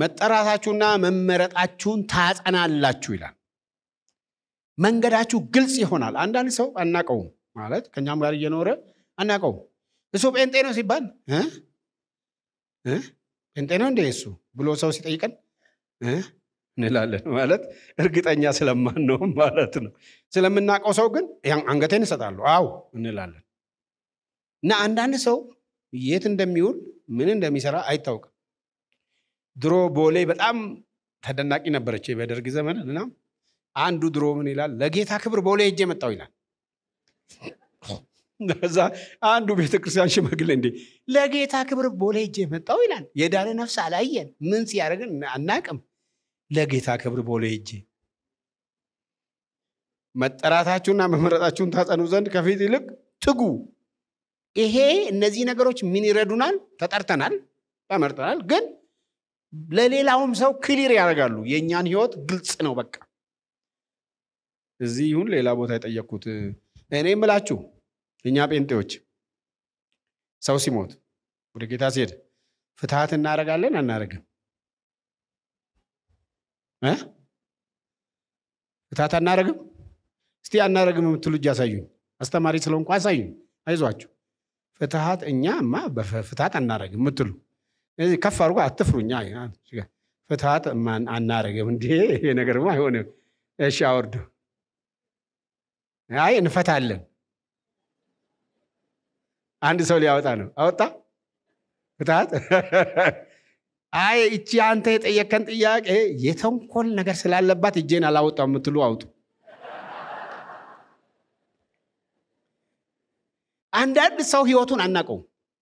መጠራታችሁና መመረጣችሁን ታጸናላችሁ ይላል። መንገዳችሁ ግልጽ ይሆናል። አንዳንድ ሰው አናቀውም ማለት ከኛም ጋር እየኖረ አናቀውም። እሱ ጴንጤ ነው ሲባል ጴንጤ ነው እንደ እሱ ብሎ ሰው ሲጠይቀን እንላለን። ማለት እርግጠኛ ስለማንሆን ማለት ነው። ስለምናውቀው ሰው ግን አንገቴን እሰጣለሁ አው እንላለን። እና አንዳንድ ሰው የት እንደሚውል ምን እንደሚሰራ አይታወቅም። ድሮ ቦሌ በጣም ተደናቂ ነበረች በደርግ ዘመን እና አንዱ ድሮ ምን ይላል፣ ለጌታ ክብር ቦሌ ሄጄ መጣው ይላል። እዛ አንዱ ቤተክርስቲያን ሽማግሌ እንዴ ለጌታ ክብር ቦሌ ሄጄ መጣው ይላል። የዳነ ነፍስ አላየን ምን ሲያደርግን አናቅም ለጌታ ክብር ቦሎ ሄጄ መጠራታችሁና መመረጣችሁን ታጸኑ ዘንድ ከፊት ይልቅ ትጉ። ይሄ እነዚህ ነገሮች ምን ይረዱናል? ተጠርተናል፣ ተመርጠናል። ግን ለሌላውም ሰው ክሊር ያደርጋሉ። የእኛን ህይወት ግልጽ ነው። በቃ እዚህ ይሁን ሌላ ቦታ የጠየቅኩት እኔ ምላችሁ እኛ ጴንጤዎች ሰው ሲሞት ወደ ጌታ ሲሄድ ፍትሐት እናደርጋለን አናደርግም? ፍታት አናረግም። እስቲ አናረግም የምትሉ እጅ አሳዩኝ። አስተማሪ ስለሆንኩ አሳዩኝ። አይዟችሁ ፍትሀት እኛማ ፍትሀት አናረግም የምትሉ እዚህ ከፍ አድርጎ አትፍሩ። እኛ ፍትሀት አናረግም እንዲ ነገር አይሆንም። እሺ አወርዱ። አይ እንፈታለን። አንድ ሰው ሊያወጣ ነው። አወጣ ፍትሀት አይ እቺ አንተ የጠየከን ጥያቄ የተንኮል ነገር ስላለባት እጄን አላወጣ የምትሉ አውጡ። አንዳንድ ሰው ህይወቱን አናቀው፣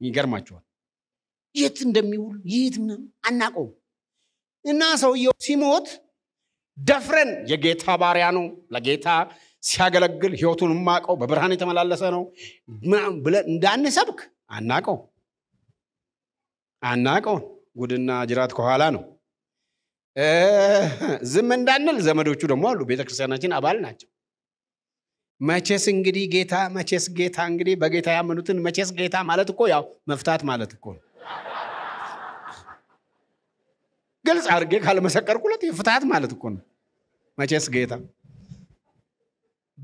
ይገርማቸዋል። የት እንደሚውል የት አናቀው እና ሰውየው ሲሞት ደፍረን የጌታ ባሪያ ነው ለጌታ ሲያገለግል ህይወቱን ማቀው በብርሃን የተመላለሰ ነው ብለን እንዳንሰብክ አናቀው አናቀውን ጉድና ጅራት ከኋላ ነው። ዝም እንዳንል ዘመዶቹ ደግሞ አሉ። ቤተክርስቲያናችን አባል ናቸው። መቼስ እንግዲህ ጌታ መቼስ ጌታ እንግዲህ በጌታ ያመኑትን መቼስ ጌታ ማለት እኮ ያው መፍታት ማለት እኮ ነው። ግልጽ አድርጌ ካልመሰከርኩለት ፍታት ማለት እኮ ነው። መቼስ ጌታ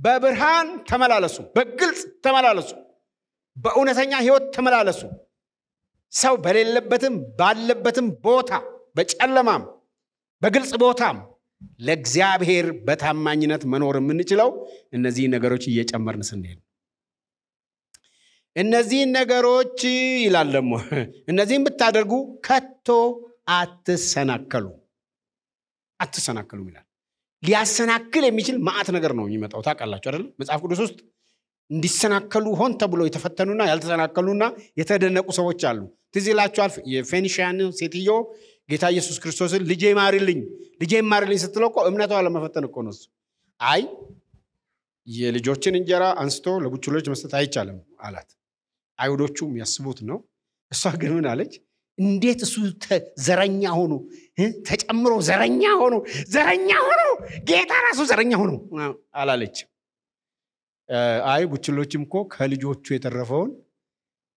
በብርሃን ተመላለሱ፣ በግልጽ ተመላለሱ፣ በእውነተኛ ህይወት ተመላለሱ። ሰው በሌለበትም ባለበትም ቦታ በጨለማም በግልጽ ቦታም ለእግዚአብሔር በታማኝነት መኖር የምንችለው እነዚህ ነገሮች እየጨመርን ስንሄድ እነዚህን ነገሮች ይላል ደግሞ እነዚህን ብታደርጉ ከቶ አትሰናከሉ አትሰናከሉም ይላል ሊያሰናክል የሚችል ማአት ነገር ነው የሚመጣው ታቃላቸው አይደለም መጽሐፍ ቅዱስ ውስጥ እንዲሰናከሉ ሆን ተብሎ የተፈተኑና ያልተሰናከሉና የተደነቁ ሰዎች አሉ። ትዝ የፌኒሽያን ሴትዮ ጌታ ኢየሱስ ክርስቶስን ልጄ ማርልኝ ልጄ ማርልኝ ስትለው እምነቷ ለመፈተን እኮ ነሱ አይ የልጆችን እንጀራ አንስቶ ለቡችሎች መስጠት አይቻልም አላት። አይሁዶቹ የሚያስቡት ነው። እሷ ግን ምን አለች? እንዴት እሱ ዘረኛ ሆኖ ተጨምሮ ዘረኛ ሆኖ ዘረኛ ሆኖ ጌታ ራሱ ዘረኛ ሆኖ አላለች። አይ ቡችሎችም እኮ ከልጆቹ የተረፈውን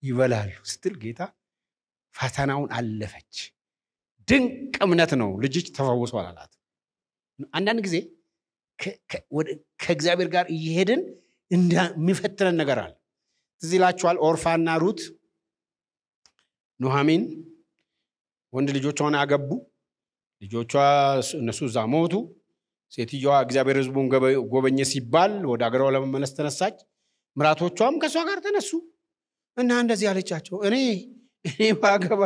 ይበላሉ ስትል ጌታ ፈተናውን አለፈች። ድንቅ እምነት ነው። ልጅች ተፈውሷል አላት። አንዳንድ ጊዜ ከእግዚአብሔር ጋር እየሄድን የሚፈትነን ነገር አለ። ትዝ ይላችኋል ኦርፋና ሩት ኑሃሚን ወንድ ልጆቿን አገቡ። ልጆቿ እነሱ እዛ ሞቱ። ሴትየዋ እግዚአብሔር ህዝቡን ጎበኘ ሲባል ወደ አገሯ ለመመለስ ተነሳች። ምራቶቿም ከእሷ ጋር ተነሱ እና እንደዚህ አለቻቸው፣ እኔ እኔ ባገባ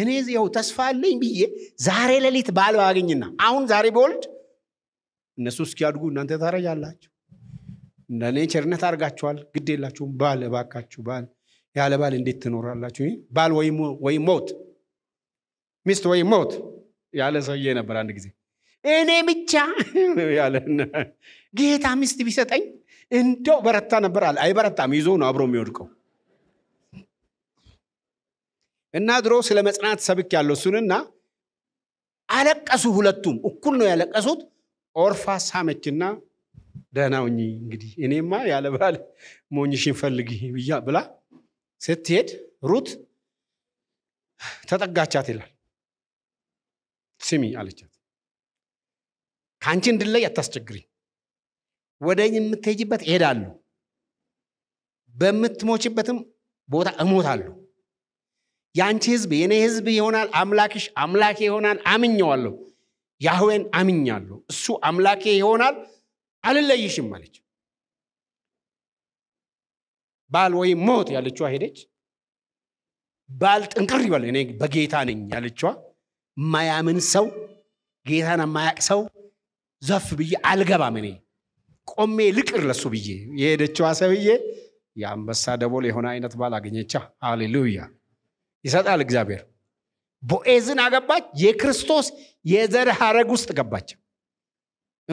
እኔ ው ተስፋ አለኝ ብዬ ዛሬ ሌሊት ባል ባገኝና አሁን ዛሬ በወልድ እነሱ እስኪያድጉ እናንተ ታረጃላችሁ። እንደኔ ቸርነት አድርጋችኋል፣ ግድ የላችሁም። ባል እባካችሁ ባል፣ ያለ ባል እንዴት ትኖራላችሁ? ባል ወይ ሞት፣ ሚስት ወይም ሞት ያለ ሰውዬ ነበር አንድ ጊዜ እኔ ብቻ [LAUGHS] ያለ ጌታ ሚስት ቢሰጠኝ እንደው በረታ ነበር አለ። አይበረታም፣ ይዞ ነው አብሮ የሚወድቀው። እና ድሮ ስለ መጽናት ሰብክ ያለው እሱንና አለቀሱ። ሁለቱም እኩል ነው ያለቀሱት። ኦርፋ ሳመችና ደህናውኝ እንግዲህ እኔማ ያለ ባል ሞኝሽን ፈልጊ ብያ ብላ ስትሄድ ሩት ተጠጋቻት ይላል። ስሚ አለቻት ከአንቺ እንድለይ አታስቸግሪ ወደ የምትሄጅበት እሄዳለሁ በምትሞችበትም ቦታ እሞታለሁ የአንቺ ህዝብ የኔ ህዝብ ይሆናል አምላክሽ አምላኬ ይሆናል አምኘዋለሁ ያህዌን አምኛለሁ እሱ አምላኬ ይሆናል አልለይሽም አለች ባል ወይም ሞት ያለችዋ ሄደች ባል ጥንቅር ይበል እኔ በጌታ ነኝ ያለችዋ ማያምን ሰው ጌታን ማያቅ ሰው ዘፍ ብዬ አልገባም እኔ ቆሜ ልቅር ለሱ ብዬ የሄደችዋ ሰብዬ የአንበሳ ደቦል የሆነ አይነት ባል አገኘቻ ሃሌሉያ ይሰጣል እግዚአብሔር ቦኤዝን አገባች የክርስቶስ የዘር ሀረግ ውስጥ ገባች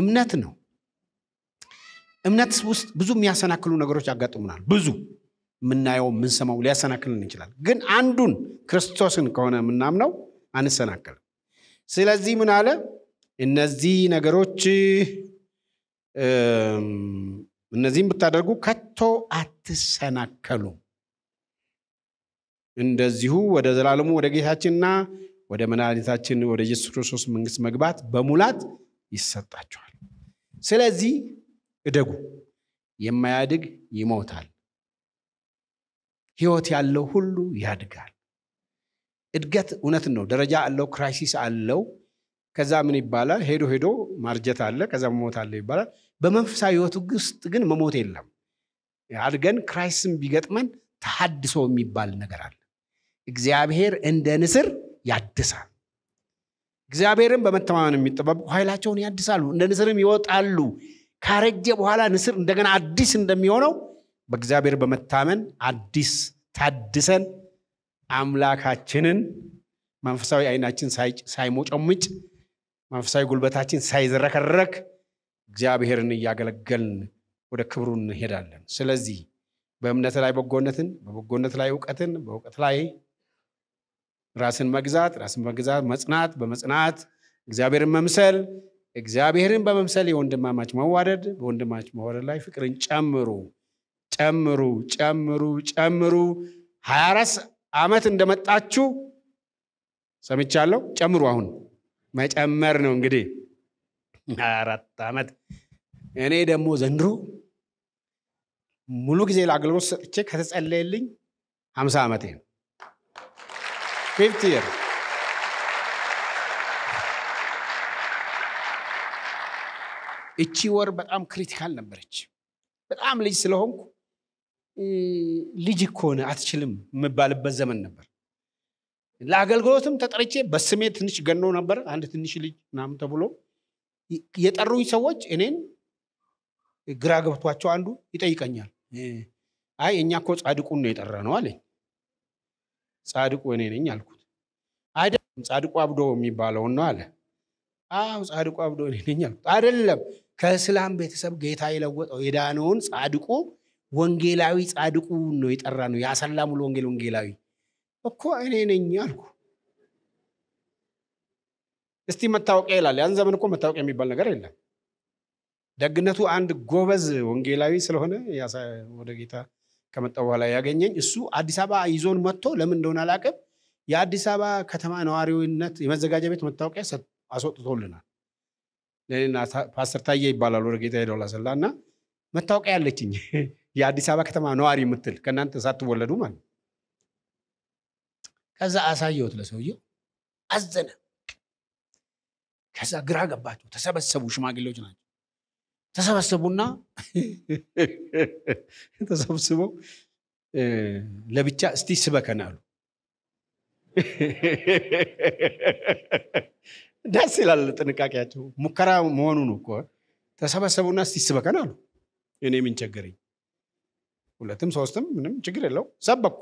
እምነት ነው እምነት ውስጥ ብዙ የሚያሰናክሉ ነገሮች አጋጥሙናል ብዙ የምናየው የምንሰማው ሊያሰናክልን እንችላል ግን አንዱን ክርስቶስን ከሆነ የምናምነው አንሰናክልም ስለዚህ ምን አለ እነዚህ ነገሮች እነዚህም ብታደርጉ ከቶ አትሰናከሉ እንደዚሁ ወደ ዘላለሙ ወደ ጌታችንና ወደ መድኃኒታችን ወደ ኢየሱስ ክርስቶስ መንግስት መግባት በሙላት ይሰጣቸዋል። ስለዚህ እደጉ። የማያድግ ይሞታል። ህይወት ያለው ሁሉ ያድጋል። እድገት እውነት ነው፣ ደረጃ አለው፣ ክራይሲስ አለው። ከዛ ምን ይባላል? ሄዶ ሄዶ ማርጀት አለ፣ ከዛ መሞት አለ ይባላል። በመንፈሳዊ ህይወቱ ውስጥ ግን መሞት የለም። አድገን ክራይስትን ቢገጥመን ተሀድሶ የሚባል ነገር አለ። እግዚአብሔር እንደ ንስር ያድሳል። እግዚአብሔርን በመተማመን የሚጠባበቁ ኃይላቸውን ያድሳሉ፣ እንደ ንስርም ይወጣሉ። ካረጀ በኋላ ንስር እንደገና አዲስ እንደሚሆነው በእግዚአብሔር በመታመን አዲስ ታድሰን አምላካችንን መንፈሳዊ አይናችን ሳይሞጨምጭ መንፈሳዊ ጉልበታችን ሳይዝረከረክ እግዚአብሔርን እያገለገልን ወደ ክብሩ እንሄዳለን። ስለዚህ በእምነት ላይ በጎነትን፣ በበጎነት ላይ እውቀትን፣ በእውቀት ላይ ራስን መግዛት፣ ራስን መግዛት መጽናት፣ በመጽናት እግዚአብሔርን መምሰል፣ እግዚአብሔርን በመምሰል የወንድማማች መዋደድ፣ በወንድማች መዋደድ ላይ ፍቅርን ጨምሩ ጨምሩ ጨምሩ ጨምሩ። 24 አራት ዓመት እንደመጣችሁ ሰምቻለሁ። ጨምሩ አሁን መጨመር ነው እንግዲህ አራት ዓመት እኔ ደግሞ ዘንድሮ ሙሉ ጊዜ ለአገልግሎት ሰጥቼ ከተጸለየልኝ ሀምሳ ዓመቴ ነው ፊፍት የር እቺ ወር በጣም ክሪቲካል ነበረች በጣም ልጅ ስለሆንኩ ልጅ ከሆነ አትችልም የምባልበት ዘመን ነበር ለአገልግሎትም ተጠርቼ በስሜ ትንሽ ገኖ ነበር አንድ ትንሽ ልጅ ናም ተብሎ የጠሩኝ ሰዎች እኔን ግራ ገብቷቸው አንዱ ይጠይቀኛል አይ እኛ ኮ ጻድቁን ነው የጠራ ነው አለኝ ጻድቁ እኔ ነኝ አልኩት አይደለም ጻድቁ አብዶ የሚባለውን ነው አለ አዎ ጻድቁ አብዶ እኔ ነኝ አልኩት አይደለም ከእስላም ቤተሰብ ጌታ የለወጠው የዳነውን ጻድቁ ወንጌላዊ ጻድቁ ነው የጠራ ነው የአሰላሙል ወንጌል ወንጌላዊ እኮ እኔ ነኝ አልኩ። እስቲ መታወቂያ ይላል። ያን ዘመን እኮ መታወቂያ የሚባል ነገር የለም። ደግነቱ አንድ ጎበዝ ወንጌላዊ ስለሆነ ወደ ጌታ ከመጣ በኋላ ያገኘኝ እሱ አዲስ አበባ ይዞን መጥቶ ለምን እንደሆነ አላቅም የአዲስ አበባ ከተማ ነዋሪነት የመዘጋጃ ቤት መታወቂያ አስወጥቶልናል። ለእኔና ፓስተር ታዬ ይባላል ወደ ጌታ ሄደው ላሰላ እና መታወቂያ ያለችኝ [LAUGHS] የአዲስ አበባ ከተማ ነዋሪ የምትል ከእናንተ ሳትወለዱ ማለት ከዛ አሳየውት ለሰውየው፣ አዘነ። ከዛ ግራ ገባቸው። ተሰበሰቡ፣ ሽማግሌዎች ናቸው። ተሰበሰቡና [LAUGHS] ተሰብስበው ለብቻ እስቲ ስበከን አሉ። [LAUGHS] ደስ ይላል ጥንቃቄያቸው፣ ሙከራ መሆኑ ነው እኮ። ተሰበሰቡና እስቲ ስበከን አሉ። እኔ ምን ቸገረኝ? ሁለትም ሶስትም ምንም ችግር የለው ሰበኩ።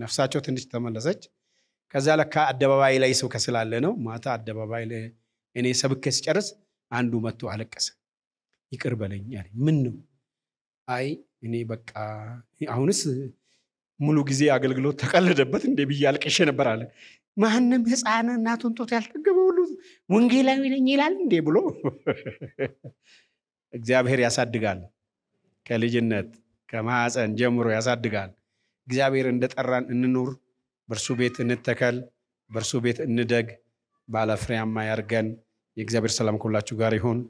ነፍሳቸው ትንሽ ተመለሰች። ከዛ ለካ አደባባይ ላይ ሰው ከስላለ ነው። ማታ አደባባይ ላይ እኔ ሰብኬ ስጨርስ አንዱ መጥቶ አለቀሰ። ይቅር በለኝ አለ። ምን ነው? አይ እኔ በቃ አሁንስ ሙሉ ጊዜ አገልግሎት ተቀለደበት እንደ ብዬ አልቅሼ ነበር አለ። ማንም ህፃን እናቱን ጡት ያልጠገበ ሁሉ ወንጌላዊ ነኝ ይላል እንዴ ብሎ እግዚአብሔር ያሳድጋል። ከልጅነት ከማፀን ጀምሮ ያሳድጋል። እግዚአብሔር እንደጠራን እንኑር፣ በእርሱ ቤት እንተከል፣ በእርሱ ቤት እንደግ፣ ባለፍሬያማ ያርገን። የእግዚአብሔር ሰላም ከሁላችሁ ጋር ይሁን።